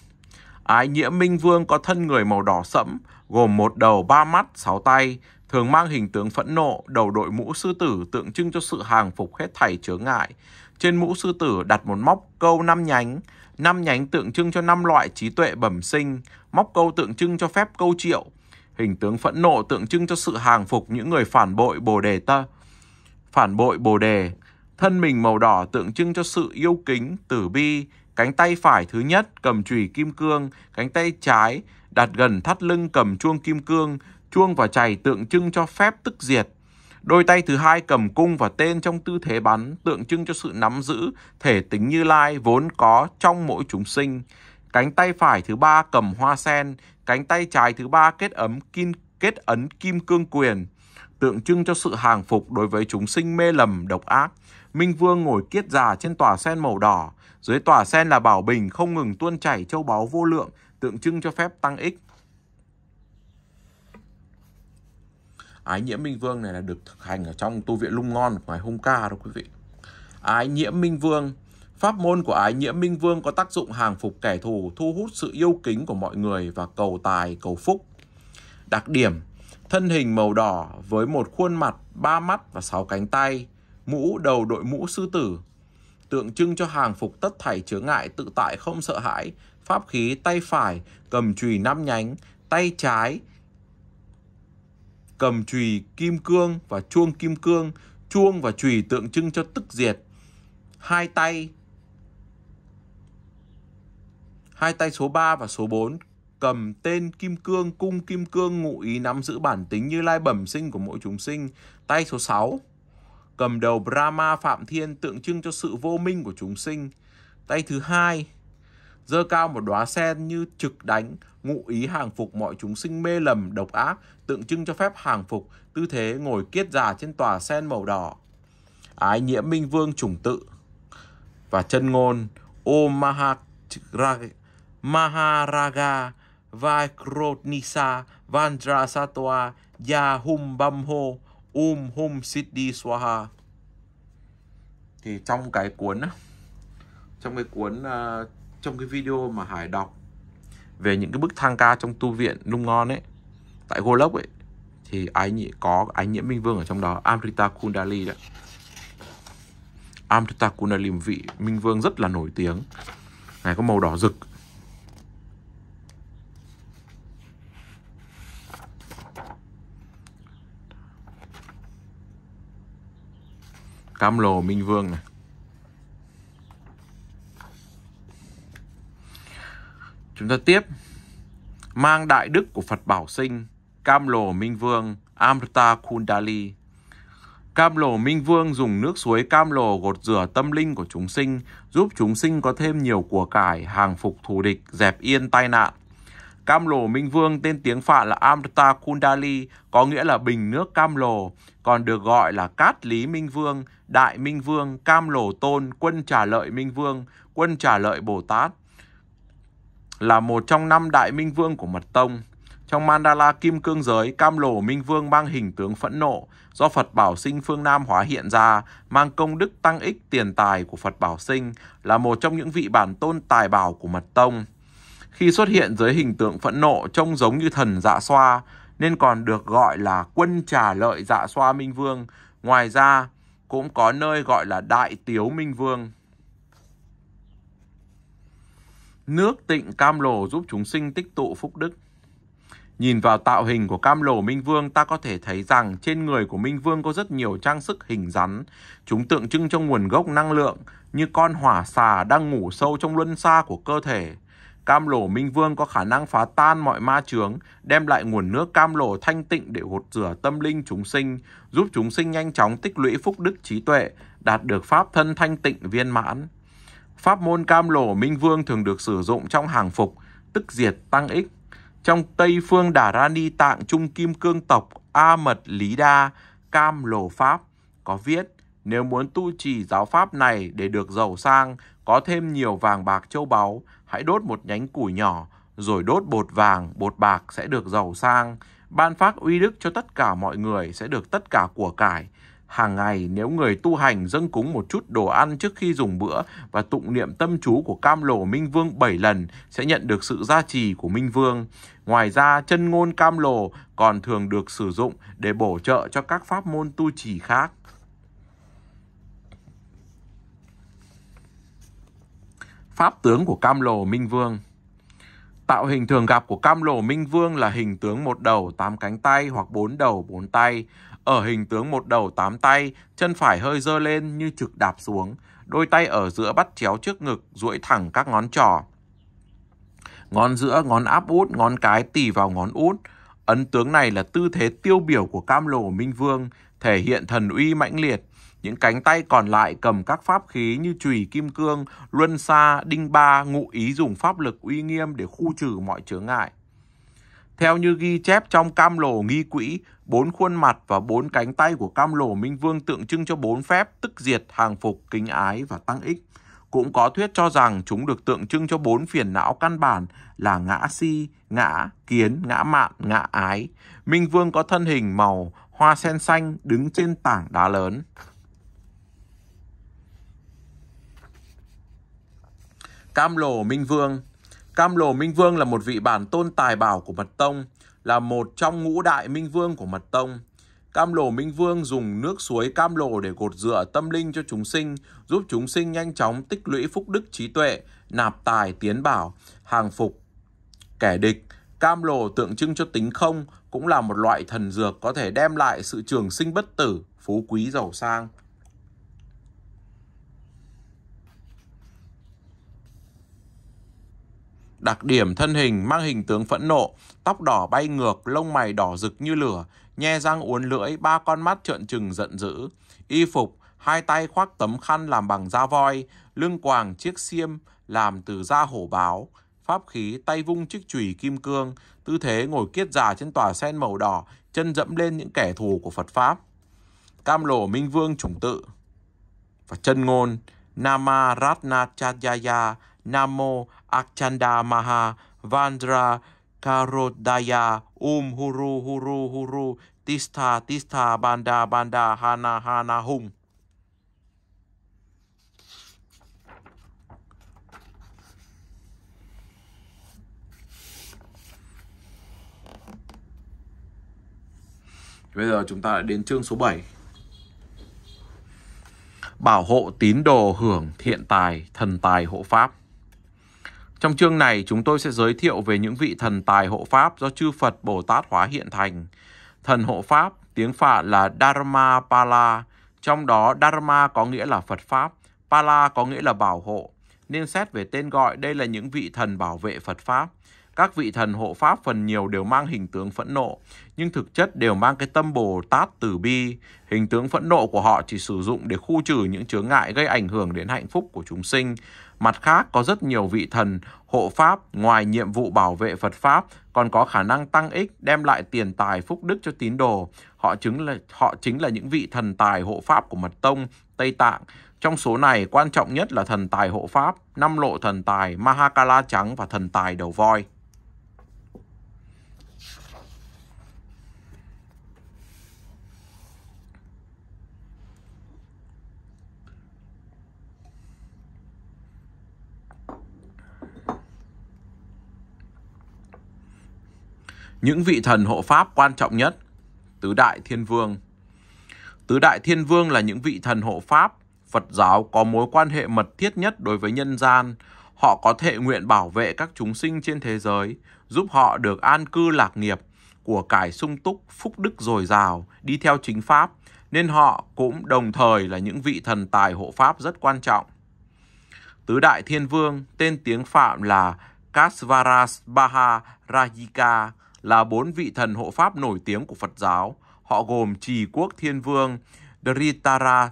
Ái Nhiễm Minh Vương có thân người màu đỏ sẫm, gồm một đầu ba mắt sáu tay, thường mang hình tướng phẫn nộ, đầu đội mũ sư tử tượng trưng cho sự hàng phục hết thảy trở ngại. Trên mũ sư tử đặt một móc câu năm nhánh, năm nhánh tượng trưng cho năm loại trí tuệ bẩm sinh, móc câu tượng trưng cho phép câu triệu. Hình tướng phẫn nộ tượng trưng cho sự hàng phục những người phản bội Bồ đề ta. Phản bội Bồ đề, thân mình màu đỏ tượng trưng cho sự yêu kính, tử bi, cánh tay phải thứ nhất cầm chùy kim cương, cánh tay trái đặt gần thắt lưng cầm chuông kim cương Chuông và chày tượng trưng cho phép tức diệt. Đôi tay thứ hai cầm cung và tên trong tư thế bắn tượng trưng cho sự nắm giữ thể tính Như Lai vốn có trong mỗi chúng sinh. Cánh tay phải thứ ba cầm hoa sen, cánh tay trái thứ ba kết ấm kim kết ấn kim cương quyền, tượng trưng cho sự hàng phục đối với chúng sinh mê lầm độc ác. Minh Vương ngồi kiết già trên tòa sen màu đỏ, dưới tòa sen là bảo bình không ngừng tuôn chảy châu báu vô lượng, tượng trưng cho phép tăng ích. ái nhiễm minh vương này là được thực hành ở trong tu viện lung ngon ngoài hôm ca đó quý vị ái nhiễm minh vương Pháp môn của ái nhiễm minh vương có tác dụng hàng phục kẻ thù, thu hút sự yêu kính của mọi người và cầu tài, cầu phúc. Đặc điểm, thân hình màu đỏ với một khuôn mặt, ba mắt và sáu cánh tay, mũ đầu đội mũ sư tử, tượng trưng cho hàng phục tất thảy chướng ngại tự tại không sợ hãi, pháp khí tay phải cầm chùy năm nhánh, tay trái cầm chùy kim cương và chuông kim cương, chuông và chùy tượng trưng cho tức diệt. Hai tay Hai tay số 3 và số 4 cầm tên kim cương, cung kim cương ngụ ý nắm giữ bản tính như lai bẩm sinh của mỗi chúng sinh. Tay số 6 cầm đầu Brahma Phạm Thiên tượng trưng cho sự vô minh của chúng sinh. Tay thứ hai dơ cao một đóa sen như trực đánh, ngụ ý hàng phục mọi chúng sinh mê lầm, độc ác, tượng trưng cho phép hàng phục, tư thế ngồi kiết già trên tòa sen màu đỏ. Ái nhiễm minh vương chủng tự và chân ngôn Om Maharaga Vaikronisa Vandrasatwa Yahum Bamho Um Hum Siddhi Swaha thì trong cái cuốn trong cái cuốn uh, trong cái video mà Hải đọc về những cái bức thang ca trong tu viện Lung Ngon ấy tại Golok ấy thì ái nhị có ái nhiễm minh vương ở trong đó Amrita Kundali đấy Amrita Kundali một vị minh vương rất là nổi tiếng này có màu đỏ rực Cam lồ minh vương này Chúng ta tiếp. Mang đại đức của Phật Bảo Sinh, Cam Lồ Minh Vương, Amrita Kundali. Cam Lồ Minh Vương dùng nước suối Cam Lồ gột rửa tâm linh của chúng sinh, giúp chúng sinh có thêm nhiều của cải, hàng phục thù địch, dẹp yên tai nạn. Cam Lồ Minh Vương tên tiếng Phạn là Amrita Kundali, có nghĩa là bình nước Cam Lồ, còn được gọi là Cát Lý Minh Vương, Đại Minh Vương, Cam Lồ Tôn, Quân Trả Lợi Minh Vương, Quân Trả Lợi Bồ Tát là một trong năm đại minh vương của mật tông. Trong mandala kim cương giới, cam lồ minh vương mang hình tướng phẫn nộ do Phật Bảo Sinh phương Nam hóa hiện ra, mang công đức tăng ích tiền tài của Phật Bảo Sinh, là một trong những vị bản tôn tài bảo của mật tông. Khi xuất hiện dưới hình tượng phẫn nộ trông giống như thần dạ xoa, nên còn được gọi là quân trả lợi dạ xoa minh vương. Ngoài ra, cũng có nơi gọi là đại tiếu minh vương. Nước tịnh cam lồ giúp chúng sinh tích tụ phúc đức. Nhìn vào tạo hình của cam lồ Minh Vương, ta có thể thấy rằng trên người của Minh Vương có rất nhiều trang sức hình rắn. Chúng tượng trưng cho nguồn gốc năng lượng, như con hỏa xà đang ngủ sâu trong luân xa của cơ thể. Cam lồ Minh Vương có khả năng phá tan mọi ma chướng, đem lại nguồn nước cam lồ thanh tịnh để gột rửa tâm linh chúng sinh, giúp chúng sinh nhanh chóng tích lũy phúc đức trí tuệ, đạt được pháp thân thanh tịnh viên mãn. Pháp môn cam lỗ minh vương thường được sử dụng trong hàng phục, tức diệt tăng ích. Trong Tây Phương Đà Ra Ni Tạng Trung Kim Cương Tộc A Mật Lý Đa Cam Lỗ Pháp có viết nếu muốn tu trì giáo pháp này để được giàu sang, có thêm nhiều vàng bạc châu báu, hãy đốt một nhánh củi nhỏ, rồi đốt bột vàng, bột bạc sẽ được giàu sang. Ban phát uy đức cho tất cả mọi người sẽ được tất cả của cải, Hàng ngày nếu người tu hành dâng cúng một chút đồ ăn trước khi dùng bữa và tụng niệm tâm chú của Cam Lồ Minh Vương 7 lần sẽ nhận được sự gia trì của Minh Vương. Ngoài ra, chân ngôn Cam Lồ còn thường được sử dụng để bổ trợ cho các pháp môn tu trì khác. Pháp tướng của Cam Lồ Minh Vương Tạo hình thường gặp của Cam Lồ Minh Vương là hình tướng một đầu tám cánh tay hoặc bốn đầu bốn tay ở hình tướng một đầu tám tay, chân phải hơi dơ lên như trực đạp xuống, đôi tay ở giữa bắt chéo trước ngực, duỗi thẳng các ngón trỏ. Ngón giữa, ngón áp út, ngón cái tì vào ngón út. Ấn tướng này là tư thế tiêu biểu của Cam Lồ Minh Vương, thể hiện thần uy mãnh liệt. Những cánh tay còn lại cầm các pháp khí như chùy kim cương, luân xa, đinh ba, ngụ ý dùng pháp lực uy nghiêm để khu trừ mọi chướng ngại. Theo như ghi chép trong cam lồ nghi quỹ, bốn khuôn mặt và bốn cánh tay của cam lồ minh vương tượng trưng cho bốn phép tức diệt, hàng phục, kính ái và tăng ích. Cũng có thuyết cho rằng chúng được tượng trưng cho bốn phiền não căn bản là ngã si, ngã, kiến, ngã mạn, ngã ái. Minh vương có thân hình màu hoa sen xanh đứng trên tảng đá lớn. Cam lồ minh vương Cam Lồ Minh Vương là một vị bản tôn tài bảo của Mật Tông, là một trong ngũ đại Minh Vương của Mật Tông. Cam Lồ Minh Vương dùng nước suối Cam Lồ để gột rửa tâm linh cho chúng sinh, giúp chúng sinh nhanh chóng tích lũy phúc đức trí tuệ, nạp tài tiến bảo, hàng phục kẻ địch. Cam Lồ tượng trưng cho tính không, cũng là một loại thần dược có thể đem lại sự trường sinh bất tử, phú quý giàu sang. Đặc điểm thân hình mang hình tướng phẫn nộ, tóc đỏ bay ngược, lông mày đỏ rực như lửa, nhe răng uốn lưỡi, ba con mắt trợn trừng giận dữ. Y phục, hai tay khoác tấm khăn làm bằng da voi, lưng quàng chiếc xiêm làm từ da hổ báo. Pháp khí tay vung chiếc chùy kim cương, tư thế ngồi kiết già trên tòa sen màu đỏ, chân dẫm lên những kẻ thù của Phật Pháp. Cam lộ Minh Vương chủng tự và chân ngôn Namaratnachayaya Namo Akchanda Maha Vandra Karodaya Um Huru Huru Huru Tista Tista Banda Banda Hana Hana Hum Bây giờ chúng ta đã đến chương số 7 Bảo hộ tín đồ hưởng thiện tài, thần tài hộ pháp trong chương này, chúng tôi sẽ giới thiệu về những vị thần tài hộ Pháp do chư Phật Bồ Tát hóa hiện thành. Thần hộ Pháp, tiếng Phạn là Dharma Pala, trong đó Dharma có nghĩa là Phật Pháp, Pala có nghĩa là bảo hộ, nên xét về tên gọi đây là những vị thần bảo vệ Phật Pháp. Các vị thần hộ Pháp phần nhiều đều mang hình tướng phẫn nộ, nhưng thực chất đều mang cái tâm Bồ Tát từ bi. Hình tướng phẫn nộ của họ chỉ sử dụng để khu trừ những chướng ngại gây ảnh hưởng đến hạnh phúc của chúng sinh. Mặt khác, có rất nhiều vị thần hộ Pháp ngoài nhiệm vụ bảo vệ Phật Pháp còn có khả năng tăng ích, đem lại tiền tài phúc đức cho tín đồ. Họ chứng là họ chính là những vị thần tài hộ Pháp của Mật Tông, Tây Tạng. Trong số này, quan trọng nhất là thần tài hộ Pháp, năm lộ thần tài, Mahakala trắng và thần tài đầu voi. những vị thần hộ pháp quan trọng nhất, Tứ Đại Thiên Vương. Tứ Đại Thiên Vương là những vị thần hộ pháp, Phật giáo có mối quan hệ mật thiết nhất đối với nhân gian. Họ có thể nguyện bảo vệ các chúng sinh trên thế giới, giúp họ được an cư lạc nghiệp, của cải sung túc, phúc đức dồi dào, đi theo chính pháp, nên họ cũng đồng thời là những vị thần tài hộ pháp rất quan trọng. Tứ Đại Thiên Vương, tên tiếng Phạm là Kasvaras Baha Rajika, là bốn vị thần hộ pháp nổi tiếng của Phật giáo. Họ gồm Trì Quốc Thiên Vương Dhritara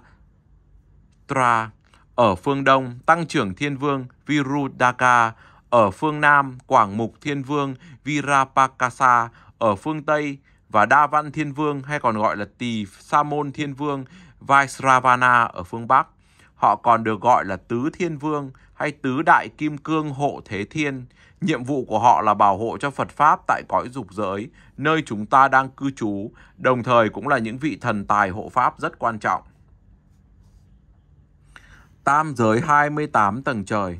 Tra ở phương Đông, Tăng trưởng Thiên Vương Virudaka ở phương Nam, Quảng Mục Thiên Vương Virapakasa ở phương Tây và Đa Văn Thiên Vương hay còn gọi là Tỳ Sa Môn Thiên Vương Vaisravana ở phương Bắc. Họ còn được gọi là Tứ Thiên Vương hay tứ đại kim cương hộ thế thiên. Nhiệm vụ của họ là bảo hộ cho Phật Pháp tại cõi dục giới, nơi chúng ta đang cư trú, đồng thời cũng là những vị thần tài hộ Pháp rất quan trọng. Tam giới 28 tầng trời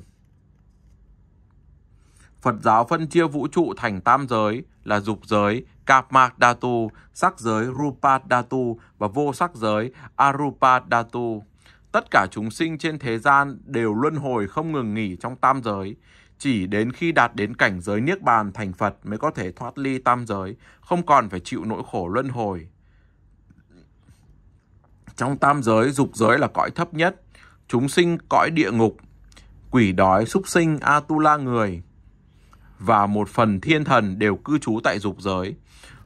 Phật giáo phân chia vũ trụ thành tam giới là dục giới Kapmak Datu, sắc giới Rupa Datu và vô sắc giới Arupa Datu tất cả chúng sinh trên thế gian đều luân hồi không ngừng nghỉ trong tam giới. Chỉ đến khi đạt đến cảnh giới niết bàn thành Phật mới có thể thoát ly tam giới, không còn phải chịu nỗi khổ luân hồi. Trong tam giới, dục giới là cõi thấp nhất, chúng sinh cõi địa ngục, quỷ đói, súc sinh, Atula người và một phần thiên thần đều cư trú tại dục giới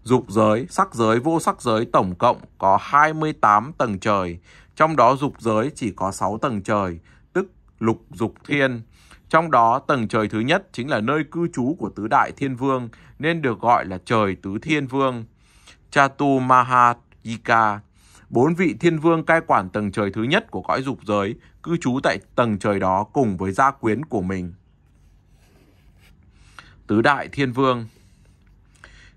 dục giới, sắc giới, vô sắc giới tổng cộng có 28 tầng trời trong đó dục giới chỉ có 6 tầng trời, tức lục dục thiên. Trong đó, tầng trời thứ nhất chính là nơi cư trú của tứ đại thiên vương, nên được gọi là trời tứ thiên vương. Chatu Mahayika, bốn vị thiên vương cai quản tầng trời thứ nhất của cõi dục giới, cư trú tại tầng trời đó cùng với gia quyến của mình. Tứ đại thiên vương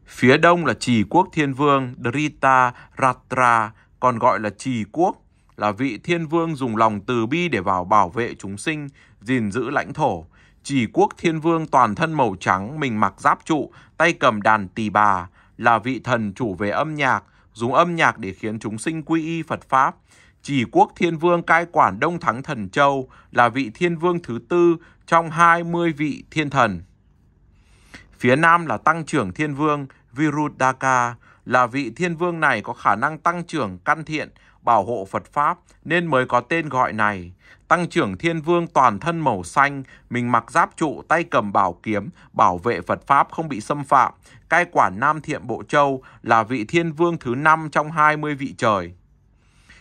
Phía đông là trì quốc thiên vương Drita Ratra, còn gọi là trì quốc là vị thiên vương dùng lòng từ bi để vào bảo vệ chúng sinh, gìn giữ lãnh thổ. Chỉ quốc thiên vương toàn thân màu trắng, mình mặc giáp trụ, tay cầm đàn tỳ bà, là vị thần chủ về âm nhạc, dùng âm nhạc để khiến chúng sinh quy y Phật Pháp. Chỉ quốc thiên vương cai quản Đông Thắng Thần Châu là vị thiên vương thứ tư trong 20 vị thiên thần. Phía Nam là tăng trưởng thiên vương Virudaka, là vị thiên vương này có khả năng tăng trưởng căn thiện, bảo hộ Phật Pháp nên mới có tên gọi này. Tăng trưởng thiên vương toàn thân màu xanh, mình mặc giáp trụ tay cầm bảo kiếm, bảo vệ Phật Pháp không bị xâm phạm. Cai quản Nam Thiện Bộ Châu là vị thiên vương thứ 5 trong 20 vị trời.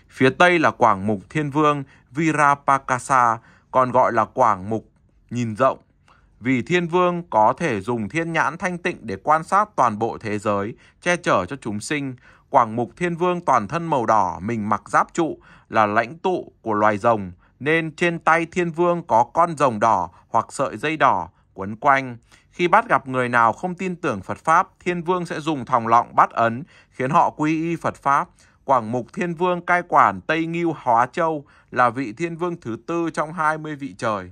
Phía Tây là Quảng Mục Thiên Vương Virapakasa, còn gọi là Quảng Mục Nhìn Rộng. Vì thiên vương có thể dùng thiên nhãn thanh tịnh để quan sát toàn bộ thế giới, che chở cho chúng sinh, Quảng Mục Thiên Vương toàn thân màu đỏ, mình mặc giáp trụ, là lãnh tụ của loài rồng, nên trên tay Thiên Vương có con rồng đỏ hoặc sợi dây đỏ quấn quanh. Khi bắt gặp người nào không tin tưởng Phật Pháp, Thiên Vương sẽ dùng thòng lọng bắt ấn, khiến họ quy y Phật Pháp. Quảng Mục Thiên Vương cai quản Tây Nghiêu Hóa Châu là vị Thiên Vương thứ tư trong 20 vị trời.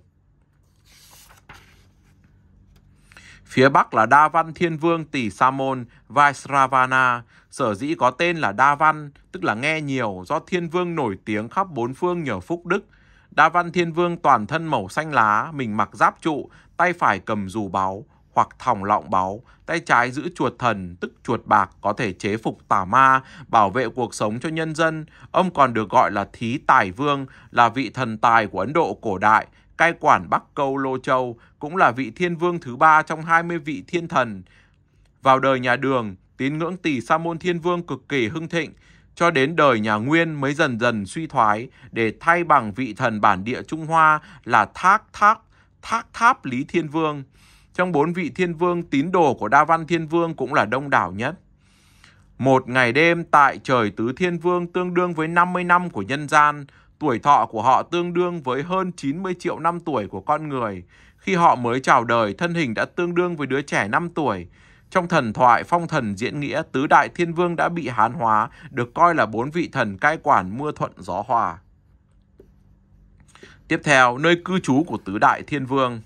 Phía Bắc là Đa Văn Thiên Vương Tỷ Sa Môn Vaisravana, sở dĩ có tên là Đa Văn, tức là nghe nhiều do Thiên Vương nổi tiếng khắp bốn phương nhờ phúc đức. Đa Văn Thiên Vương toàn thân màu xanh lá, mình mặc giáp trụ, tay phải cầm dù báu hoặc thòng lọng báu, tay trái giữ chuột thần, tức chuột bạc có thể chế phục tà ma, bảo vệ cuộc sống cho nhân dân. Ông còn được gọi là Thí Tài Vương, là vị thần tài của Ấn Độ cổ đại, cai quản Bắc Câu Lô Châu, cũng là vị thiên vương thứ ba trong 20 vị thiên thần. Vào đời nhà Đường, tín ngưỡng tỷ sa môn thiên vương cực kỳ hưng thịnh, cho đến đời nhà Nguyên mới dần dần suy thoái để thay bằng vị thần bản địa Trung Hoa là Thác Thác, Thác Tháp Lý Thiên Vương. Trong bốn vị thiên vương, tín đồ của Đa Văn Thiên Vương cũng là đông đảo nhất. Một ngày đêm tại trời Tứ Thiên Vương tương đương với 50 năm của nhân gian, Tuổi thọ của họ tương đương với hơn 90 triệu năm tuổi của con người. Khi họ mới chào đời, thân hình đã tương đương với đứa trẻ 5 tuổi. Trong thần thoại, phong thần diễn nghĩa, tứ đại thiên vương đã bị hán hóa, được coi là bốn vị thần cai quản mưa thuận gió hòa. Tiếp theo, nơi cư trú của tứ đại thiên vương.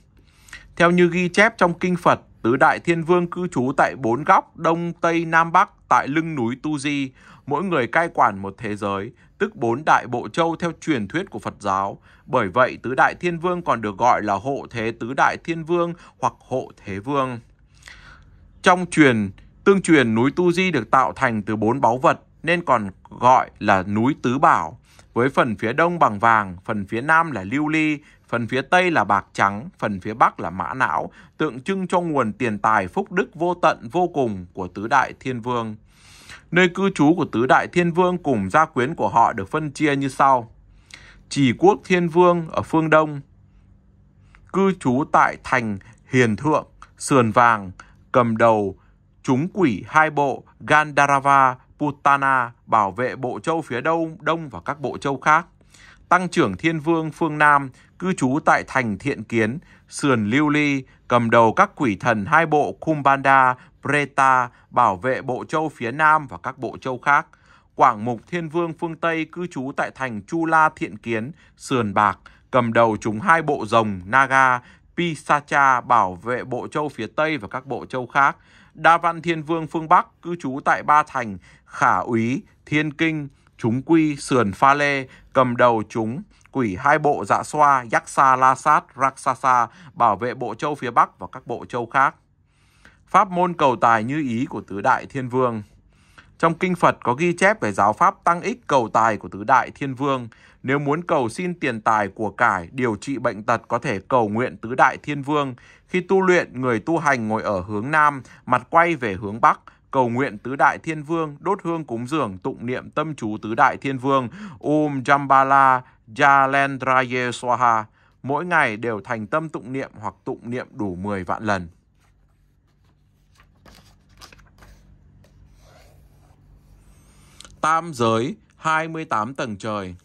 Theo như ghi chép trong kinh Phật, tứ đại thiên vương cư trú tại bốn góc Đông, Tây, Nam, Bắc tại lưng núi Tu Di mỗi người cai quản một thế giới, tức bốn đại bộ châu theo truyền thuyết của Phật giáo. Bởi vậy, tứ đại thiên vương còn được gọi là hộ thế tứ đại thiên vương hoặc hộ thế vương. Trong truyền, tương truyền núi Tu Di được tạo thành từ bốn báu vật nên còn gọi là núi Tứ Bảo. Với phần phía đông bằng vàng, phần phía nam là lưu ly, phần phía tây là bạc trắng, phần phía bắc là mã não, tượng trưng cho nguồn tiền tài phúc đức vô tận vô cùng của tứ đại thiên vương nơi cư trú của tứ đại thiên vương cùng gia quyến của họ được phân chia như sau. Chỉ quốc thiên vương ở phương Đông, cư trú tại thành Hiền Thượng, Sườn Vàng, cầm đầu chúng quỷ hai bộ Gandharava, Putana bảo vệ bộ châu phía đông đông và các bộ châu khác. Tăng trưởng thiên vương phương Nam cư trú tại thành Thiện Kiến, Sườn Lưu Ly, cầm đầu các quỷ thần hai bộ Kumbanda, Preta, bảo vệ bộ châu phía Nam và các bộ châu khác. Quảng Mục Thiên Vương phương Tây cư trú tại thành Chu La Thiện Kiến, Sườn Bạc, cầm đầu chúng hai bộ rồng Naga, Pisacha bảo vệ bộ châu phía Tây và các bộ châu khác. Đa Văn Thiên Vương phương Bắc cư trú tại Ba Thành, Khả Úy, Thiên Kinh, Chúng Quy, Sườn Pha Lê, cầm đầu chúng quỷ hai bộ dạ xoa Yaksa Lasat Raksasa bảo vệ bộ châu phía Bắc và các bộ châu khác. Pháp môn cầu tài như ý của tứ đại thiên vương. Trong kinh Phật có ghi chép về giáo pháp tăng ích cầu tài của tứ đại thiên vương. Nếu muốn cầu xin tiền tài của cải, điều trị bệnh tật có thể cầu nguyện tứ đại thiên vương. Khi tu luyện, người tu hành ngồi ở hướng nam, mặt quay về hướng bắc, cầu nguyện tứ đại thiên vương, đốt hương cúng dường, tụng niệm tâm chú tứ đại thiên vương, Om Jambala Yalendraye Swaha mỗi ngày đều thành tâm tụng niệm hoặc tụng niệm đủ 10 vạn lần. Tam giới 28 tầng trời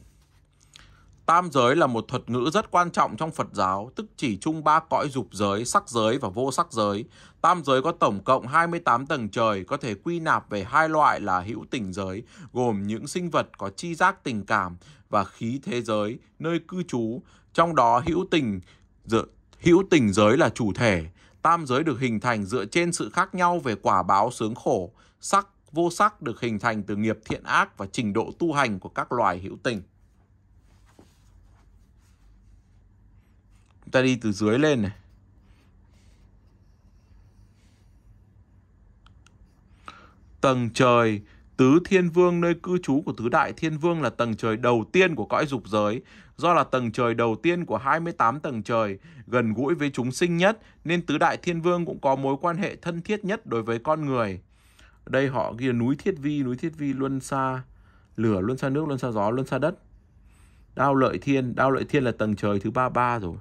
Tam giới là một thuật ngữ rất quan trọng trong Phật giáo, tức chỉ chung ba cõi dục giới, sắc giới và vô sắc giới. Tam giới có tổng cộng 28 tầng trời, có thể quy nạp về hai loại là hữu tình giới, gồm những sinh vật có chi giác tình cảm và khí thế giới nơi cư trú, trong đó hữu tình hữu tình giới là chủ thể, tam giới được hình thành dựa trên sự khác nhau về quả báo sướng khổ, sắc vô sắc được hình thành từ nghiệp thiện ác và trình độ tu hành của các loài hữu tình. Chúng ta đi từ dưới lên này. Tầng trời Tứ Thiên Vương nơi cư trú của Tứ Đại Thiên Vương là tầng trời đầu tiên của cõi dục giới. Do là tầng trời đầu tiên của 28 tầng trời, gần gũi với chúng sinh nhất, nên Tứ Đại Thiên Vương cũng có mối quan hệ thân thiết nhất đối với con người. đây họ ghi núi Thiết Vi, núi Thiết Vi luôn xa lửa, luôn xa nước, luôn xa gió, luôn xa đất. Đao Lợi Thiên, Đao Lợi Thiên là tầng trời thứ 33 rồi.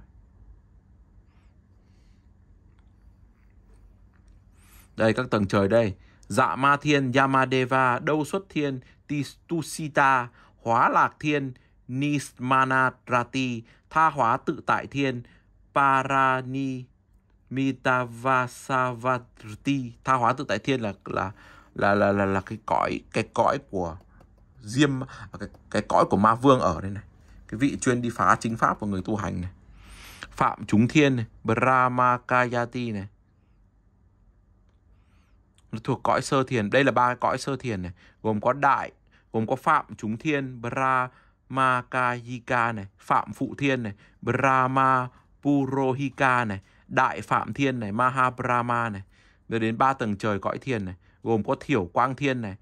Đây, các tầng trời đây. Dạ Ma Thiên, Yamadeva, dạ Đâu Xuất Thiên, Tistusita Hóa Lạc Thiên, Nismanatrati, Tha Hóa Tự Tại Thiên, Parani, Mitavasavarti. Tha Hóa Tự Tại Thiên là là là là là, là cái cõi cái cõi của Diêm à, cái, cái cõi của Ma Vương ở đây này. Cái vị chuyên đi phá chính pháp của người tu hành này. Phạm Chúng Thiên này, Brahmakayati này, nó thuộc cõi sơ thiền đây là ba cõi sơ thiền này gồm có đại gồm có phạm chúng thiên brahma kayika này phạm phụ thiên này brahma purohika này đại phạm thiên này mahabrahma này rồi đến ba tầng trời cõi thiền này gồm có thiểu quang thiên này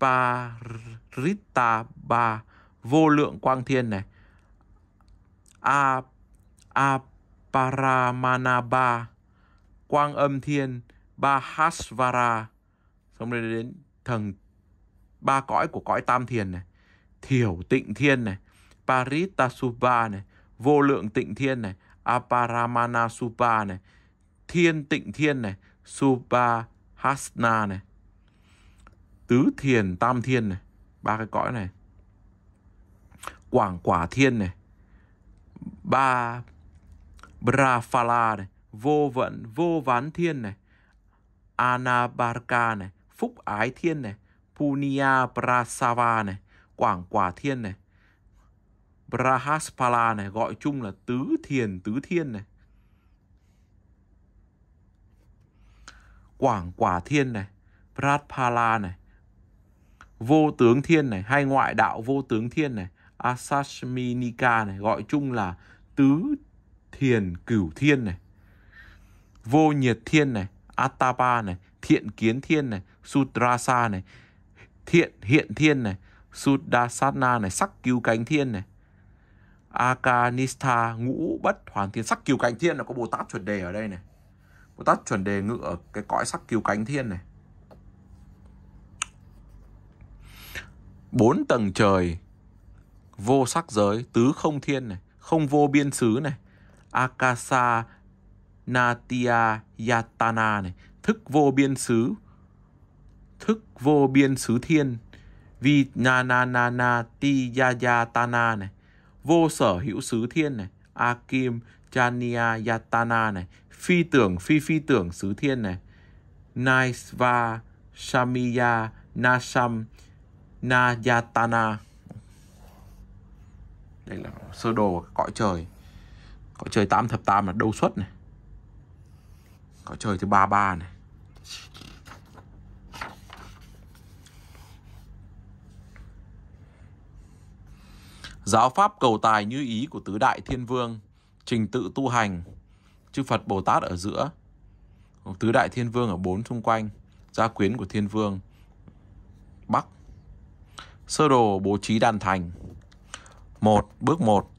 parita ba vô lượng quang thiên này a a paramanaba quang âm thiên Bahasvara xong rồi đến thần ba cõi của cõi tam thiền này thiểu tịnh thiên này Paritasubha này vô lượng tịnh thiên này Aparamana Supa này thiên tịnh thiên này Subahasna này tứ thiền tam thiên này ba cái cõi này quảng quả thiên này ba Braphala này vô vận vô ván thiên này Anabarka này, Phúc Ái Thiên này, Punya Prasava này, Quảng Quả Thiên này, Brahaspala này, gọi chung là Tứ Thiền Tứ Thiên này. Quảng Quả Thiên này, Pratpala này, Vô Tướng Thiên này, hay ngoại đạo Vô Tướng Thiên này, Asashminika này, gọi chung là Tứ Thiền Cửu Thiên này, Vô Nhiệt Thiên này, Atapa này, Thiện Kiến Thiên này, Sudrasa này, Thiện Hiện Thiên này, Sudasana này, Sắc Cứu Cánh Thiên này, Akanistha Ngũ Bất Hoàn Thiên. Sắc Cứu Cánh Thiên là có Bồ Tát chuẩn đề ở đây này. Bồ Tát chuẩn đề ngự ở cái cõi Sắc Cứu Cánh Thiên này. Bốn tầng trời vô sắc giới, tứ không thiên này, không vô biên xứ này, Akasa Natya Yatana này, thức vô biên xứ, thức vô biên xứ thiên, vi na na na na ti ya ya tana này, vô sở hữu xứ thiên này, akim chania yatana này, phi tưởng phi phi tưởng xứ thiên này, naisva samiya nasam nayatana đây là sơ đồ cõi trời cõi trời tám thập tam là đâu xuất này có chơi thứ ba ba này Giáo pháp cầu tài như ý của tứ đại thiên vương Trình tự tu hành Chư Phật Bồ Tát ở giữa Tứ đại thiên vương ở bốn xung quanh Gia quyến của thiên vương Bắc Sơ đồ bố trí đàn thành một Bước một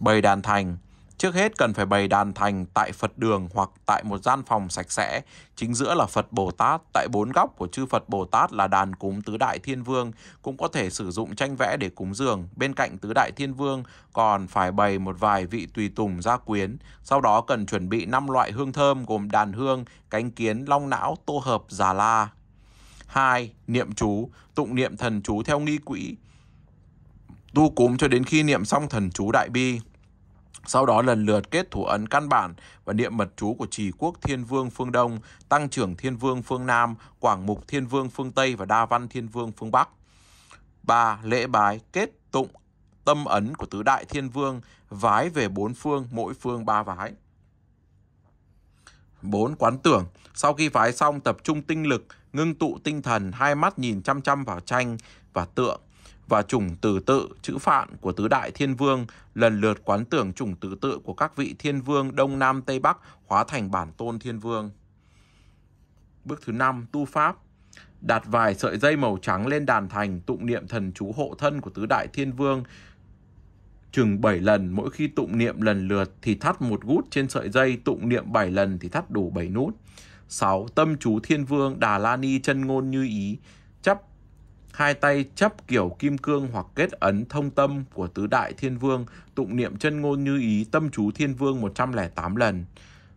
Bày đàn thành Trước hết cần phải bày đàn thành tại Phật đường hoặc tại một gian phòng sạch sẽ. Chính giữa là Phật Bồ Tát, tại bốn góc của chư Phật Bồ Tát là đàn cúng Tứ Đại Thiên Vương, cũng có thể sử dụng tranh vẽ để cúng dường. Bên cạnh Tứ Đại Thiên Vương còn phải bày một vài vị tùy tùng gia quyến. Sau đó cần chuẩn bị 5 loại hương thơm gồm đàn hương, cánh kiến, long não, tô hợp, già la. 2. Niệm chú, tụng niệm thần chú theo nghi quỹ. Tu cúng cho đến khi niệm xong thần chú đại bi. Sau đó lần lượt kết thủ ấn căn bản và niệm mật chú của trì quốc Thiên Vương phương Đông, Tăng trưởng Thiên Vương phương Nam, Quảng Mục Thiên Vương phương Tây và Đa Văn Thiên Vương phương Bắc. 3. Lễ bái kết tụng tâm ấn của tứ đại thiên vương vái về bốn phương, mỗi phương ba vái. 4. Quán tưởng. Sau khi vái xong, tập trung tinh lực, ngưng tụ tinh thần, hai mắt nhìn chăm chăm vào tranh và tượng và chủng từ tự chữ phạn của tứ đại thiên vương lần lượt quán tưởng chủng từ tự của các vị thiên vương Đông Nam Tây Bắc hóa thành bản tôn thiên vương. Bước thứ năm tu pháp. Đặt vài sợi dây màu trắng lên đàn thành tụng niệm thần chú hộ thân của tứ đại thiên vương chừng 7 lần mỗi khi tụng niệm lần lượt thì thắt một gút trên sợi dây, tụng niệm 7 lần thì thắt đủ 7 nút. 6. Tâm chú Thiên Vương Đà La Ni chân ngôn như ý, hai tay chấp kiểu kim cương hoặc kết ấn thông tâm của tứ đại thiên vương, tụng niệm chân ngôn như ý tâm chú thiên vương 108 lần.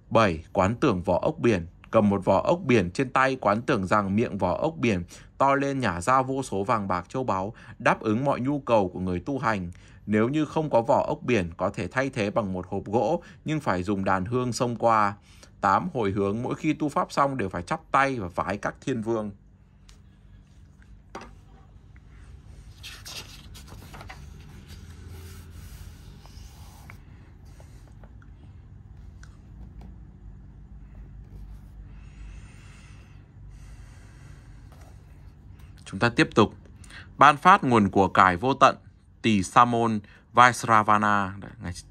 7. Quán tưởng vỏ ốc biển Cầm một vỏ ốc biển trên tay quán tưởng rằng miệng vỏ ốc biển to lên nhả ra vô số vàng bạc châu báu, đáp ứng mọi nhu cầu của người tu hành. Nếu như không có vỏ ốc biển có thể thay thế bằng một hộp gỗ nhưng phải dùng đàn hương xông qua. 8. Hồi hướng mỗi khi tu pháp xong đều phải chắp tay và vái các thiên vương. Chúng ta tiếp tục. Ban phát nguồn của cải vô tận, tỷ Samon Vaisravana,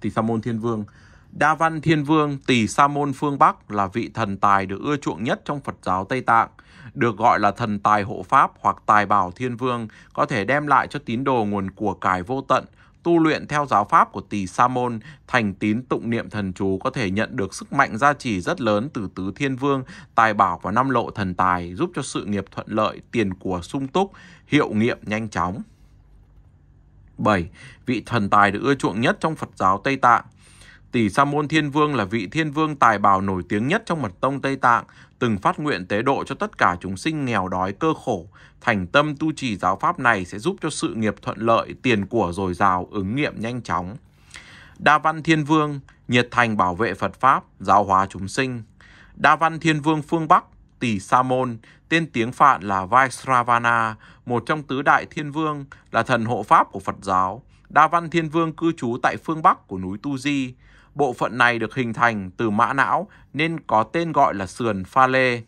tỷ Samon Thiên Vương. Đa Văn Thiên Vương, tỷ Samon phương Bắc là vị thần tài được ưa chuộng nhất trong Phật giáo Tây Tạng, được gọi là thần tài hộ pháp hoặc tài bảo thiên vương, có thể đem lại cho tín đồ nguồn của cải vô tận, tu luyện theo giáo pháp của Tỳ Sa Môn, thành tín tụng niệm thần chú có thể nhận được sức mạnh gia trì rất lớn từ tứ thiên vương, tài bảo và năm lộ thần tài, giúp cho sự nghiệp thuận lợi, tiền của sung túc, hiệu nghiệm nhanh chóng. 7. Vị thần tài được ưa chuộng nhất trong Phật giáo Tây Tạng Tỷ Sa Môn Thiên Vương là vị thiên vương tài bào nổi tiếng nhất trong mật tông Tây Tạng, từng phát nguyện tế độ cho tất cả chúng sinh nghèo đói cơ khổ. Thành tâm tu trì giáo pháp này sẽ giúp cho sự nghiệp thuận lợi, tiền của dồi dào, ứng nghiệm nhanh chóng. Đa Văn Thiên Vương, nhiệt thành bảo vệ Phật Pháp, giáo hóa chúng sinh. Đa Văn Thiên Vương phương Bắc, Tỷ Sa Môn, tên tiếng Phạn là Vaisravana, một trong tứ đại thiên vương, là thần hộ Pháp của Phật giáo. Đa Văn Thiên Vương cư trú tại phương Bắc của núi Tu Di, Bộ phận này được hình thành từ mã não nên có tên gọi là sườn pha lê.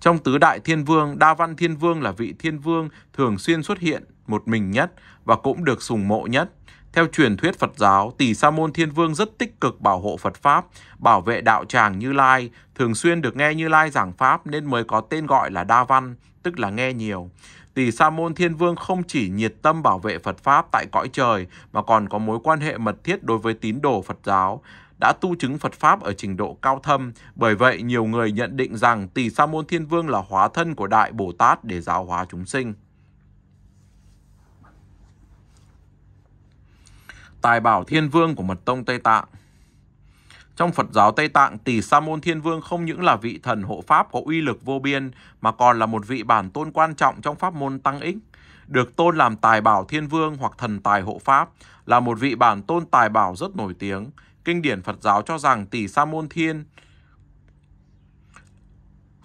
Trong tứ đại thiên vương, Đa Văn Thiên Vương là vị thiên vương thường xuyên xuất hiện một mình nhất và cũng được sùng mộ nhất. Theo truyền thuyết Phật giáo, Tỷ Sa Môn Thiên Vương rất tích cực bảo hộ Phật Pháp, bảo vệ đạo tràng Như Lai, thường xuyên được nghe Như Lai giảng Pháp nên mới có tên gọi là Đa Văn, tức là nghe nhiều tỷ Sa môn Thiên Vương không chỉ nhiệt tâm bảo vệ Phật Pháp tại cõi trời mà còn có mối quan hệ mật thiết đối với tín đồ Phật giáo đã tu chứng Phật Pháp ở trình độ cao thâm, bởi vậy nhiều người nhận định rằng Tỷ Sa Môn Thiên Vương là hóa thân của Đại Bồ Tát để giáo hóa chúng sinh. Tài bảo Thiên Vương của Mật Tông Tây Tạng trong Phật giáo Tây Tạng, Tỳ Sa Môn Thiên Vương không những là vị thần hộ Pháp có uy lực vô biên, mà còn là một vị bản tôn quan trọng trong pháp môn Tăng Ích. Được tôn làm Tài Bảo Thiên Vương hoặc Thần Tài Hộ Pháp, là một vị bản tôn Tài Bảo rất nổi tiếng. Kinh điển Phật giáo cho rằng Tỳ Sa Môn Thiên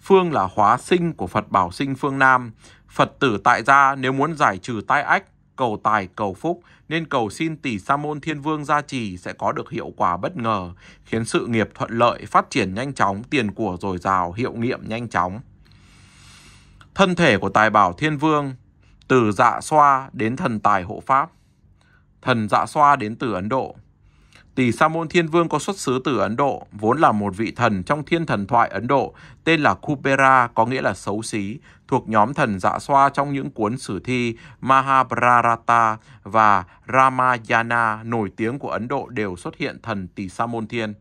Phương là hóa sinh của Phật Bảo Sinh Phương Nam. Phật tử tại gia nếu muốn giải trừ tai ách, cầu tài cầu phúc nên cầu xin tỷ sa môn thiên vương gia trì sẽ có được hiệu quả bất ngờ, khiến sự nghiệp thuận lợi, phát triển nhanh chóng, tiền của dồi dào, hiệu nghiệm nhanh chóng. Thân thể của tài bảo thiên vương từ dạ xoa đến thần tài hộ pháp. Thần dạ xoa đến từ Ấn Độ. Tỷ Sa môn Thiên Vương có xuất xứ từ Ấn Độ, vốn là một vị thần trong thiên thần thoại Ấn Độ, tên là Kupera có nghĩa là xấu xí, thuộc nhóm thần dạ xoa trong những cuốn sử thi Mahabharata và Ramayana nổi tiếng của Ấn Độ đều xuất hiện thần Tỷ Sa môn Thiên.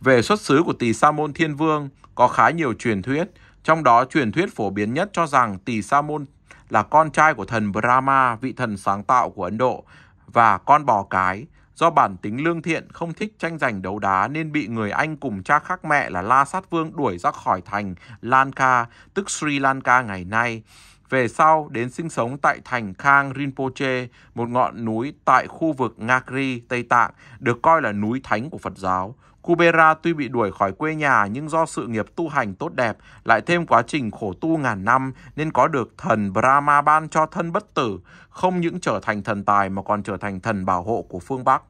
Về xuất xứ của Tỷ Sa môn Thiên Vương có khá nhiều truyền thuyết, trong đó truyền thuyết phổ biến nhất cho rằng Tỷ Sa môn là con trai của thần Brahma, vị thần sáng tạo của Ấn Độ, và con bò cái, Do bản tính lương thiện không thích tranh giành đấu đá nên bị người Anh cùng cha khác mẹ là La Sát Vương đuổi ra khỏi thành Lanka, tức Sri Lanka ngày nay. Về sau đến sinh sống tại thành Khang Rinpoche, một ngọn núi tại khu vực Ngagri, Tây Tạng, được coi là núi thánh của Phật giáo. Kubera tuy bị đuổi khỏi quê nhà nhưng do sự nghiệp tu hành tốt đẹp, lại thêm quá trình khổ tu ngàn năm nên có được thần Brahma ban cho thân bất tử, không những trở thành thần tài mà còn trở thành thần bảo hộ của phương Bắc.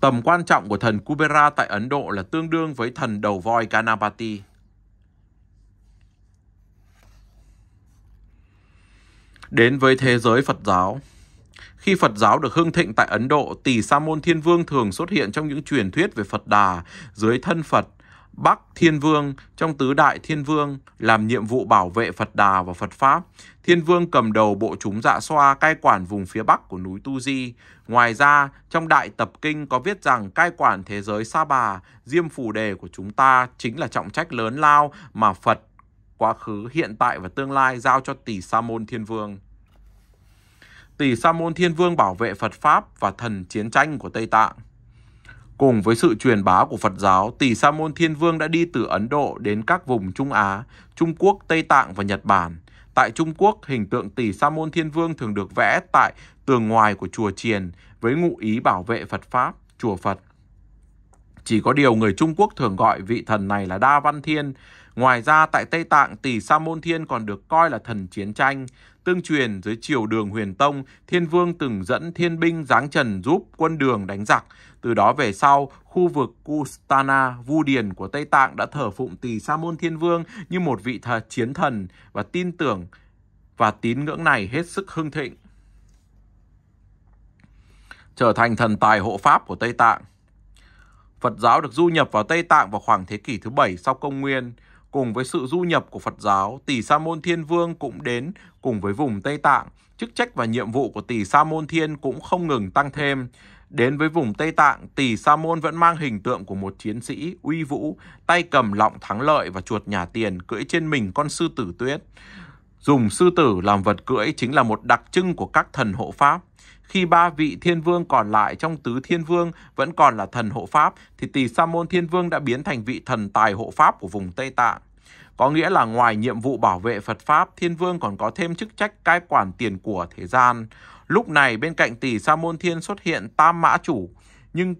Tầm quan trọng của thần Kubera tại Ấn Độ là tương đương với thần đầu voi Ganapati. Đến với thế giới Phật giáo khi Phật giáo được hưng thịnh tại Ấn Độ, tỷ sa môn thiên vương thường xuất hiện trong những truyền thuyết về Phật Đà dưới thân Phật, Bắc Thiên Vương trong tứ đại Thiên Vương làm nhiệm vụ bảo vệ Phật Đà và Phật Pháp. Thiên Vương cầm đầu bộ chúng dạ xoa cai quản vùng phía Bắc của núi Tu Di. Ngoài ra, trong Đại Tập Kinh có viết rằng cai quản thế giới Sa Bà, diêm phủ đề của chúng ta chính là trọng trách lớn lao mà Phật quá khứ, hiện tại và tương lai giao cho tỷ Sa môn Thiên Vương. Tỷ Sa môn Thiên Vương bảo vệ Phật pháp và thần chiến tranh của Tây Tạng. Cùng với sự truyền bá của Phật giáo, Tỷ Sa môn Thiên Vương đã đi từ Ấn Độ đến các vùng Trung Á, Trung Quốc, Tây Tạng và Nhật Bản. Tại Trung Quốc, hình tượng Tỷ Sa môn Thiên Vương thường được vẽ tại tường ngoài của chùa Triền với ngụ ý bảo vệ Phật pháp, chùa Phật. Chỉ có điều người Trung Quốc thường gọi vị thần này là Đa Văn Thiên Ngoài ra, tại Tây Tạng, tỷ Sa Môn Thiên còn được coi là thần chiến tranh. Tương truyền, dưới triều đường huyền tông, thiên vương từng dẫn thiên binh giáng trần giúp quân đường đánh giặc. Từ đó về sau, khu vực Kustana, vu điền của Tây Tạng đã thờ phụng tỷ Sa Môn Thiên Vương như một vị thờ chiến thần và tin tưởng và tín ngưỡng này hết sức hưng thịnh. Trở thành thần tài hộ pháp của Tây Tạng Phật giáo được du nhập vào Tây Tạng vào khoảng thế kỷ thứ 7 sau công nguyên cùng với sự du nhập của Phật giáo, Tỷ Sa Môn Thiên Vương cũng đến cùng với vùng Tây Tạng. Chức trách và nhiệm vụ của Tỷ Sa Môn Thiên cũng không ngừng tăng thêm. Đến với vùng Tây Tạng, Tỷ Sa Môn vẫn mang hình tượng của một chiến sĩ uy vũ, tay cầm lọng thắng lợi và chuột nhà tiền cưỡi trên mình con sư tử tuyết. Dùng sư tử làm vật cưỡi chính là một đặc trưng của các thần hộ Pháp. Khi ba vị thiên vương còn lại trong tứ thiên vương vẫn còn là thần hộ pháp, thì Tỳ Sa Môn Thiên Vương đã biến thành vị thần tài hộ pháp của vùng Tây Tạng. Có nghĩa là ngoài nhiệm vụ bảo vệ Phật Pháp, Thiên Vương còn có thêm chức trách cai quản tiền của thế gian. Lúc này bên cạnh tỷ Sa Môn Thiên xuất hiện Tam Mã Chủ, nhưng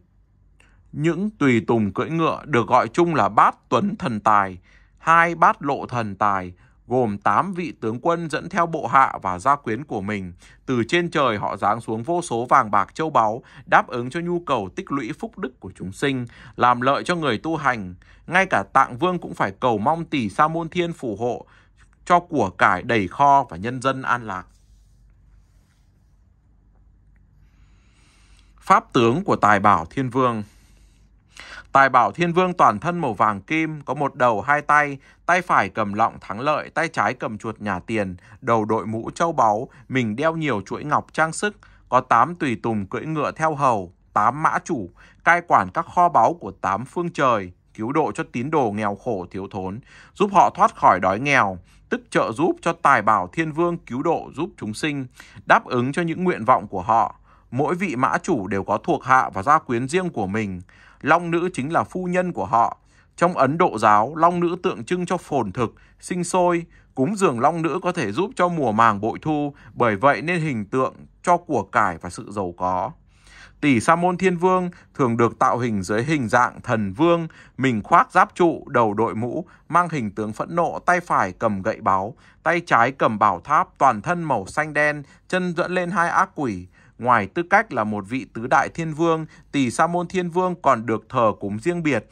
những tùy tùng cưỡi ngựa được gọi chung là bát tuấn thần tài, hai bát lộ thần tài, gồm 8 vị tướng quân dẫn theo bộ hạ và gia quyến của mình. Từ trên trời họ giáng xuống vô số vàng bạc châu báu, đáp ứng cho nhu cầu tích lũy phúc đức của chúng sinh, làm lợi cho người tu hành. Ngay cả Tạng Vương cũng phải cầu mong tỷ sa môn thiên phù hộ cho của cải đầy kho và nhân dân an lạc. Pháp tướng của Tài Bảo Thiên Vương Tài bảo thiên vương toàn thân màu vàng kim, có một đầu hai tay, tay phải cầm lọng thắng lợi, tay trái cầm chuột nhà tiền, đầu đội mũ châu báu, mình đeo nhiều chuỗi ngọc trang sức, có tám tùy tùng cưỡi ngựa theo hầu, tám mã chủ, cai quản các kho báu của tám phương trời, cứu độ cho tín đồ nghèo khổ thiếu thốn, giúp họ thoát khỏi đói nghèo, tức trợ giúp cho tài bảo thiên vương cứu độ giúp chúng sinh, đáp ứng cho những nguyện vọng của họ. Mỗi vị mã chủ đều có thuộc hạ và gia quyến riêng của mình. Long nữ chính là phu nhân của họ. Trong Ấn Độ giáo, long nữ tượng trưng cho phồn thực, sinh sôi. Cúng dường long nữ có thể giúp cho mùa màng bội thu, bởi vậy nên hình tượng cho của cải và sự giàu có. Tỷ Sa Môn Thiên Vương thường được tạo hình dưới hình dạng thần vương, mình khoác giáp trụ, đầu đội mũ, mang hình tướng phẫn nộ, tay phải cầm gậy báo, tay trái cầm bảo tháp, toàn thân màu xanh đen, chân dẫn lên hai ác quỷ. Ngoài tư cách là một vị tứ đại thiên vương, tỷ sa môn thiên vương còn được thờ cúng riêng biệt.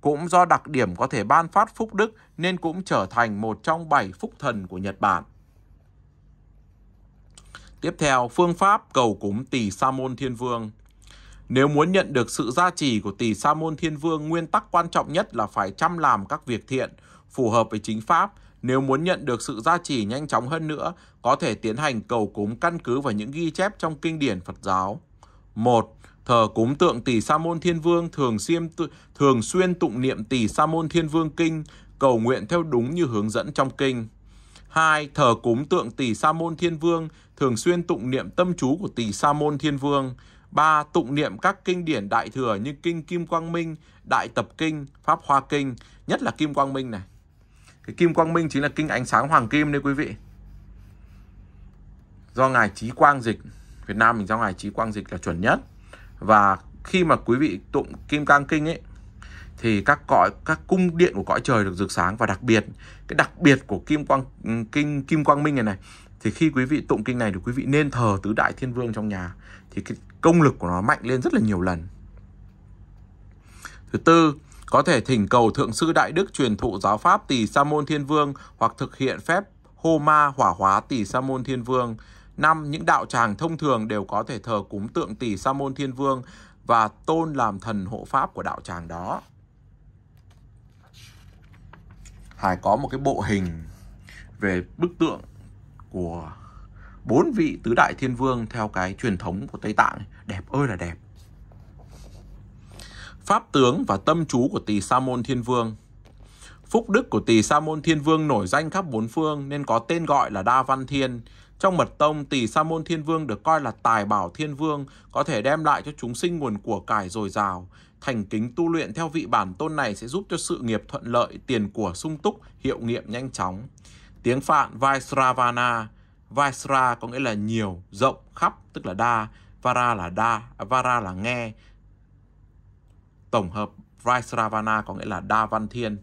Cũng do đặc điểm có thể ban phát phúc đức nên cũng trở thành một trong bảy phúc thần của Nhật Bản. Tiếp theo, phương pháp cầu cúng tỷ sa môn thiên vương. Nếu muốn nhận được sự gia trì của tỷ sa môn thiên vương, nguyên tắc quan trọng nhất là phải chăm làm các việc thiện, phù hợp với chính pháp – nếu muốn nhận được sự gia trì nhanh chóng hơn nữa, có thể tiến hành cầu cúng căn cứ vào những ghi chép trong kinh điển Phật giáo. 1. Thờ cúng tượng Tỳ Sa Môn Thiên Vương thường xuyên, thường xuyên tụng niệm Tỳ Sa Môn Thiên Vương kinh, cầu nguyện theo đúng như hướng dẫn trong kinh. 2. Thờ cúng tượng Tỳ Sa Môn Thiên Vương, thường xuyên tụng niệm tâm chú của Tỳ Sa Môn Thiên Vương. 3. Tụng niệm các kinh điển đại thừa như Kinh Kim Quang Minh, Đại Tập Kinh, Pháp Hoa Kinh, nhất là Kim Quang Minh này cái kim quang minh chính là kinh ánh sáng hoàng kim đấy quý vị do ngài trí quang dịch Việt Nam mình do ngài trí quang dịch là chuẩn nhất và khi mà quý vị tụng kim cang kinh ấy thì các cõi các cung điện của cõi trời được rực sáng và đặc biệt cái đặc biệt của kim quang ừ, kinh kim quang minh này này thì khi quý vị tụng kinh này thì quý vị nên thờ tứ đại thiên vương trong nhà thì cái công lực của nó mạnh lên rất là nhiều lần thứ tư có thể thỉnh cầu Thượng sư Đại Đức truyền thụ giáo pháp tỷ sa môn thiên vương hoặc thực hiện phép hô ma hỏa hóa tỷ sa môn thiên vương. năm Những đạo tràng thông thường đều có thể thờ cúng tượng tỷ sa môn thiên vương và tôn làm thần hộ pháp của đạo tràng đó. Hải có một cái bộ hình về bức tượng của bốn vị tứ đại thiên vương theo cái truyền thống của Tây Tạng. Đẹp ơi là đẹp pháp tướng và tâm chú của Tỳ Sa Môn Thiên Vương. Phúc đức của Tỳ Sa Môn Thiên Vương nổi danh khắp bốn phương nên có tên gọi là Đa Văn Thiên. Trong mật tông, Tỳ Sa Môn Thiên Vương được coi là tài bảo thiên vương, có thể đem lại cho chúng sinh nguồn của cải dồi dào. Thành kính tu luyện theo vị bản tôn này sẽ giúp cho sự nghiệp thuận lợi, tiền của sung túc, hiệu nghiệm nhanh chóng. Tiếng Phạn Vaisravana, Vaisra có nghĩa là nhiều, rộng, khắp, tức là đa, Vara là đa, Vara là nghe, tổng hợp Vaisravana có nghĩa là Đa Văn Thiên.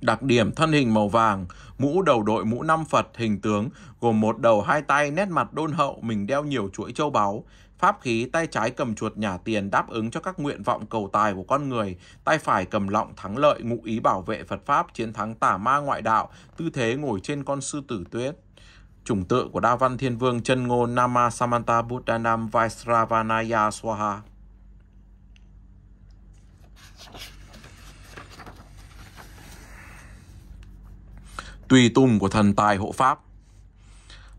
Đặc điểm thân hình màu vàng, mũ đầu đội mũ năm Phật hình tướng, gồm một đầu hai tay, nét mặt đôn hậu, mình đeo nhiều chuỗi châu báu. Pháp khí tay trái cầm chuột nhà tiền đáp ứng cho các nguyện vọng cầu tài của con người, tay phải cầm lọng thắng lợi ngụ ý bảo vệ Phật Pháp chiến thắng tà ma ngoại đạo, tư thế ngồi trên con sư tử tuyết chủng tự của Đa Văn Thiên Vương chân ngôn Nama Samanta Buddhanam Vaisravanaya Swaha. Tùy tùng của thần tài hộ pháp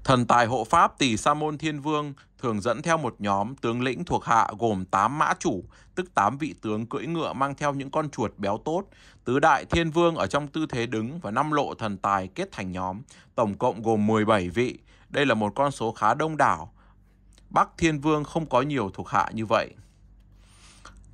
Thần tài hộ pháp tỷ Sa Môn Thiên Vương thường dẫn theo một nhóm tướng lĩnh thuộc hạ gồm 8 mã chủ, tức 8 vị tướng cưỡi ngựa mang theo những con chuột béo tốt, Tứ đại thiên vương ở trong tư thế đứng và năm lộ thần tài kết thành nhóm, tổng cộng gồm 17 vị. Đây là một con số khá đông đảo. Bắc thiên vương không có nhiều thuộc hạ như vậy.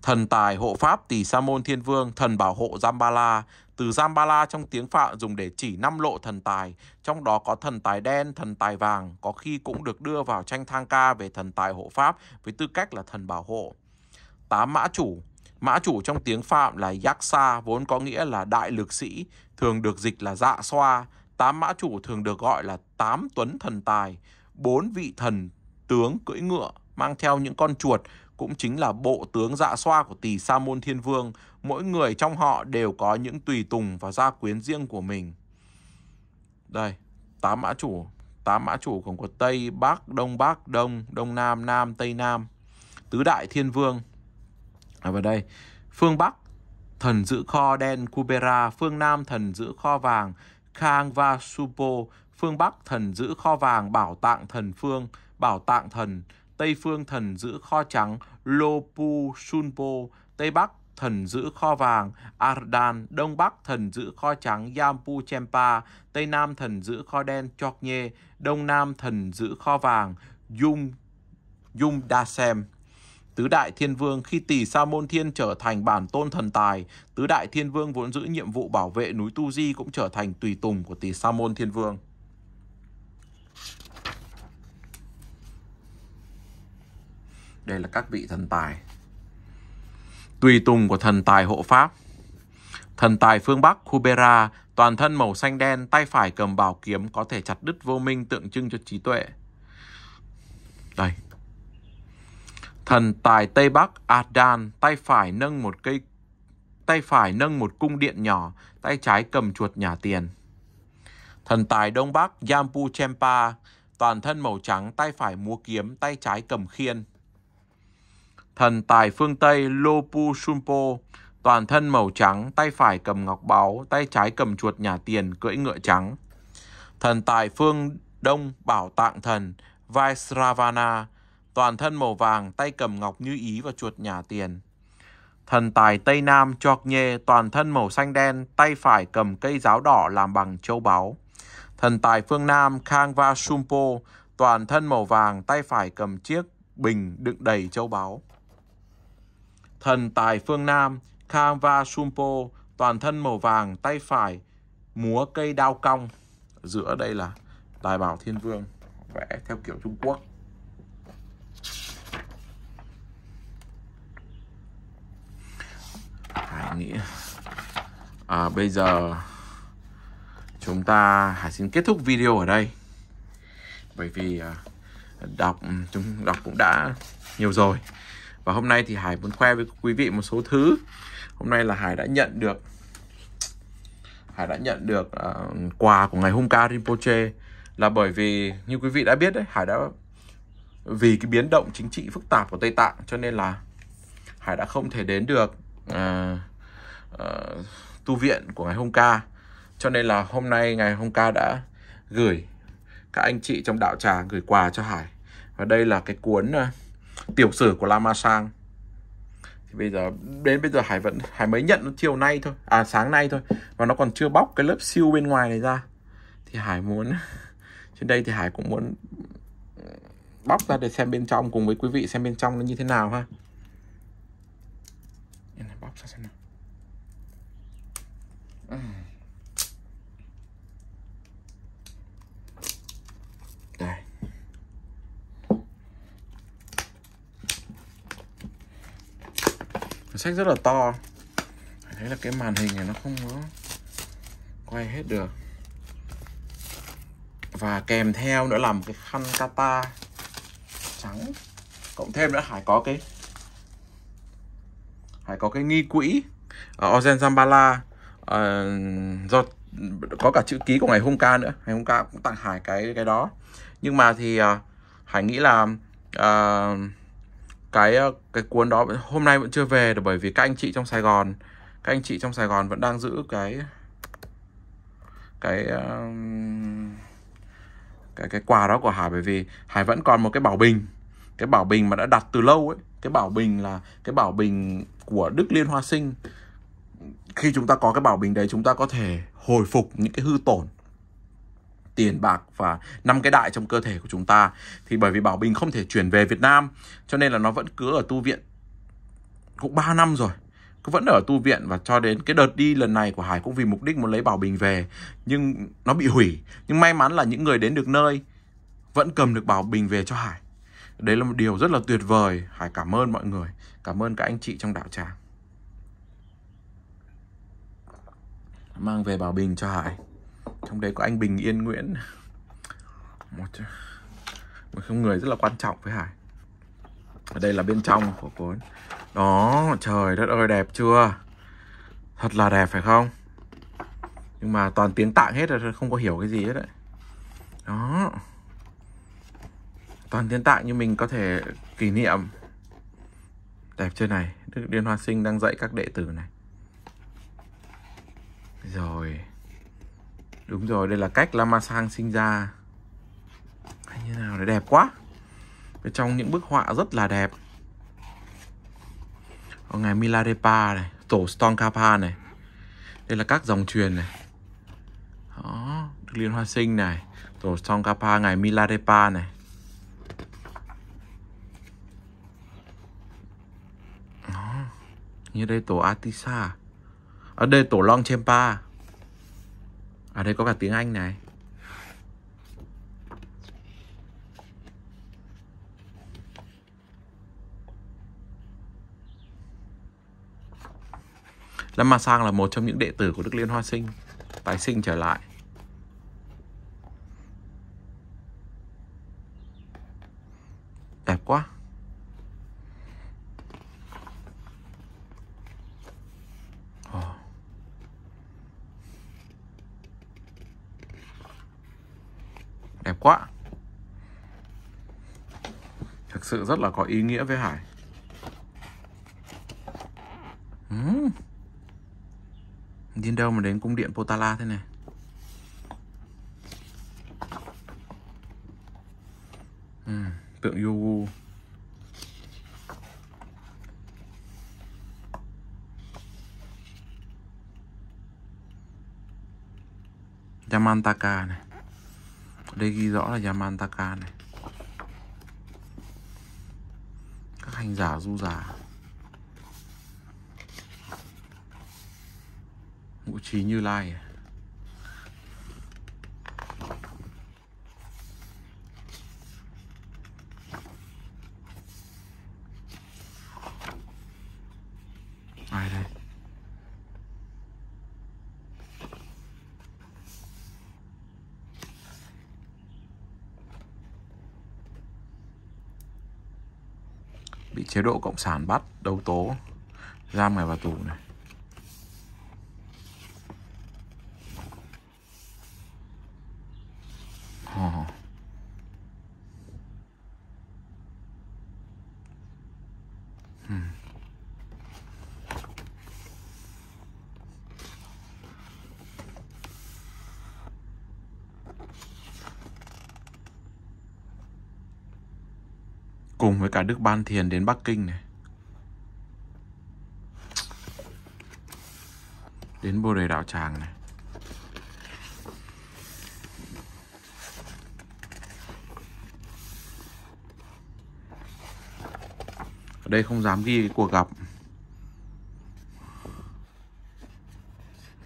Thần tài hộ pháp tỷ sa môn thiên vương, thần bảo hộ Jambala. Từ Jambala trong tiếng Phạn dùng để chỉ năm lộ thần tài, trong đó có thần tài đen, thần tài vàng, có khi cũng được đưa vào tranh thang ca về thần tài hộ pháp với tư cách là thần bảo hộ. Tám mã chủ, Mã chủ trong tiếng Phạm là Yaksa vốn có nghĩa là đại lực sĩ, thường được dịch là dạ xoa. Tám mã chủ thường được gọi là tám tuấn thần tài, bốn vị thần tướng cưỡi ngựa mang theo những con chuột cũng chính là bộ tướng dạ xoa của tỷ Sa Môn Thiên Vương. Mỗi người trong họ đều có những tùy tùng và gia quyến riêng của mình. Đây, tám mã chủ, tám mã chủ gồm có Tây, Bắc, Đông Bắc, Đông, Đông Nam, Nam, Tây Nam, Tứ Đại Thiên Vương ở à, vào đây phương bắc thần giữ kho đen Kubera, phương Nam thần giữ kho vàng Kangvasupo, phương Bắc thần giữ kho vàng Bảo Tạng thần phương, Bảo Tạng thần, Tây phương thần giữ kho trắng Lopu Sunpo, Tây Bắc thần giữ kho vàng Ardan, Đông Bắc thần giữ kho trắng Yampu Chempa, Tây Nam thần giữ kho đen Choknye, Đông Nam thần giữ kho vàng Yung Yung Dasem. Tứ Đại Thiên Vương khi Tỳ Sa Môn Thiên trở thành bản tôn thần tài, Tứ Đại Thiên Vương vốn giữ nhiệm vụ bảo vệ núi Tu Di cũng trở thành tùy tùng của Tỳ Sa Môn Thiên Vương. Đây là các vị thần tài. Tùy tùng của thần tài hộ pháp. Thần tài phương Bắc Kubera, toàn thân màu xanh đen, tay phải cầm bảo kiếm có thể chặt đứt vô minh tượng trưng cho trí tuệ. Đây, Thần tài Tây Bắc Adan tay phải nâng một cây tay phải nâng một cung điện nhỏ, tay trái cầm chuột nhà tiền. Thần tài Đông Bắc Yampu Chempa, toàn thân màu trắng, tay phải múa kiếm, tay trái cầm khiên. Thần tài phương Tây Lopu Sumpo, toàn thân màu trắng, tay phải cầm ngọc báu, tay trái cầm chuột nhà tiền, cưỡi ngựa trắng. Thần tài phương Đông Bảo Tạng Thần Vaisravana, toàn thân màu vàng, tay cầm ngọc như ý và chuột nhà tiền. Thần tài Tây Nam Chọc Nhê, toàn thân màu xanh đen, tay phải cầm cây giáo đỏ làm bằng châu báu. Thần tài phương Nam Khang Va Sumpo, toàn thân màu vàng, tay phải cầm chiếc bình đựng đầy châu báu. Thần tài phương Nam Khang Va Sumpo, toàn thân màu vàng, tay phải múa cây đao cong. Giữa đây là Tài Bảo Thiên Vương, vẽ theo kiểu Trung Quốc. Hải nghĩ à, bây giờ chúng ta Hải xin kết thúc video ở đây bởi vì à, đọc chúng đọc cũng đã nhiều rồi và hôm nay thì Hải muốn khoe với quý vị một số thứ hôm nay là Hải đã nhận được Hải đã nhận được uh, quà của ngày hôm ca Rinpoche là bởi vì như quý vị đã biết đấy Hải đã vì cái biến động chính trị phức tạp của Tây Tạng cho nên là Hải đã không thể đến được À, à, tu viện của ngài hôm Ca cho nên là hôm nay ngài hôm Ca đã gửi các anh chị trong đạo trà gửi quà cho Hải và đây là cái cuốn uh, tiểu sử của Lama Sang thì bây giờ đến bây giờ Hải vẫn Hải mới nhận chiều nay thôi à sáng nay thôi và nó còn chưa bóc cái lớp siêu bên ngoài này ra thì Hải muốn trên đây thì Hải cũng muốn bóc ra để xem bên trong cùng với quý vị xem bên trong nó như thế nào ha 없어졌나? 네. sách rất là to thấy là cái màn hình này nó không có quay hết được và kèm theo nữa là một cái khăn kata trắng cộng thêm nữa hải có cái phải có cái nghi quỹ uh, Ozen Zambala uh, do có cả chữ ký của ngày hôm ca nữa ngày hôm ca cũng tặng hải cái cái đó nhưng mà thì uh, hải nghĩ là uh, cái cái cuốn đó hôm nay vẫn chưa về được bởi vì các anh chị trong sài gòn các anh chị trong sài gòn vẫn đang giữ cái cái uh, cái cái quà đó của hải bởi vì hải vẫn còn một cái bảo bình cái bảo bình mà đã đặt từ lâu ấy cái bảo bình là cái bảo bình của đức liên hoa sinh khi chúng ta có cái bảo bình đấy chúng ta có thể hồi phục những cái hư tổn tiền bạc và năm cái đại trong cơ thể của chúng ta thì bởi vì bảo bình không thể chuyển về Việt Nam cho nên là nó vẫn cứ ở tu viện cũng 3 năm rồi cứ vẫn ở tu viện và cho đến cái đợt đi lần này của Hải cũng vì mục đích muốn lấy bảo bình về nhưng nó bị hủy nhưng may mắn là những người đến được nơi vẫn cầm được bảo bình về cho Hải đấy là một điều rất là tuyệt vời hải cảm ơn mọi người cảm ơn các anh chị trong đạo tràng mang về bảo bình cho hải trong đấy có anh bình yên nguyễn một, một người rất là quan trọng với hải ở đây là bên trong của cuốn đó trời đất ơi đẹp chưa thật là đẹp phải không nhưng mà toàn tiếng tạng hết rồi không có hiểu cái gì hết đấy đó toàn thiên tại như mình có thể kỷ niệm đẹp trên này Đức Điên Hoa Sinh đang dạy các đệ tử này rồi đúng rồi đây là cách Lama Sang sinh ra hay như nào đấy đẹp quá trong những bức họa rất là đẹp ở ngày Milarepa này tổ Stonkapa này đây là các dòng truyền này đó Đức Liên Hoa Sinh này tổ Stonkapa ngày Milarepa này như đây tổ Atisa ở đây tổ Long Chempa ở đây có cả tiếng Anh này Lâm Sang là một trong những đệ tử của Đức Liên Hoa Sinh tái sinh trở lại sự rất là có ý nghĩa với Hải uhm. đâu mà đến cung điện Potala thế này uhm, Tượng Yugu Yamantaka này Đây ghi rõ là Yamantaka này thanh giả du giả ngũ trí như lai like. À? chế độ cộng sản bắt đấu tố giam ngày vào tù này cùng với cả Đức Ban Thiền đến Bắc Kinh này. Đến Bồ Đề Đạo Tràng này. Ở đây không dám ghi cái cuộc gặp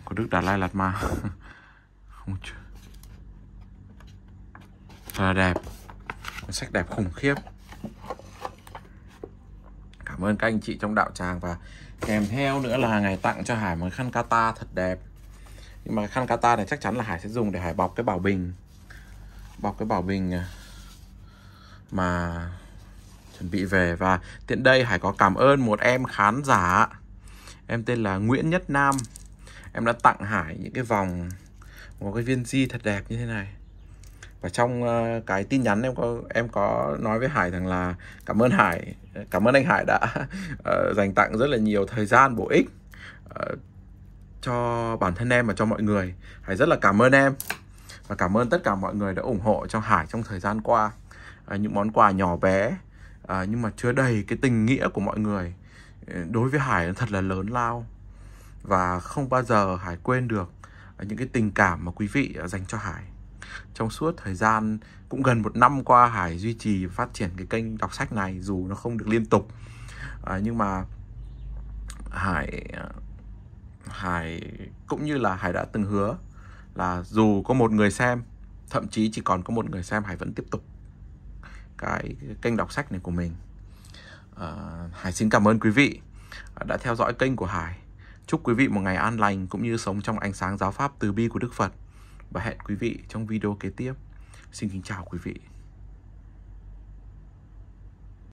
của Đức Đạt Lai Lạt Ma. không chưa. Thật là đẹp. sách đẹp khủng khiếp cảm ơn các anh chị trong đạo tràng và kèm theo nữa là ngày tặng cho Hải một khăn kata thật đẹp nhưng mà khăn kata này chắc chắn là Hải sẽ dùng để Hải bọc cái bảo bình bọc cái bảo bình à, mà chuẩn bị về và tiện đây Hải có cảm ơn một em khán giả em tên là Nguyễn Nhất Nam em đã tặng Hải những cái vòng một cái viên di thật đẹp như thế này và trong ờ, cái tin nhắn em có em có nói với Hải rằng là cảm ơn Hải cảm ơn anh Hải đã uh, dành tặng rất là nhiều thời gian bổ ích uh, cho bản thân em và cho mọi người Hải rất là cảm ơn em và cảm ơn tất cả mọi người đã ủng hộ cho Hải trong thời gian qua uh, những món quà nhỏ bé uh, nhưng mà chứa đầy cái tình nghĩa của mọi người đối với Hải nó thật là lớn lao và không bao giờ Hải quên được những cái tình cảm mà quý vị dành cho Hải trong suốt thời gian cũng gần một năm qua Hải duy trì phát triển cái kênh đọc sách này dù nó không được liên tục à, nhưng mà Hải Hải cũng như là Hải đã từng hứa là dù có một người xem thậm chí chỉ còn có một người xem Hải vẫn tiếp tục cái kênh đọc sách này của mình à, Hải xin cảm ơn quý vị đã theo dõi kênh của Hải chúc quý vị một ngày an lành cũng như sống trong ánh sáng giáo pháp từ bi của Đức Phật và hẹn quý vị trong video kế tiếp. Xin kính chào quý vị.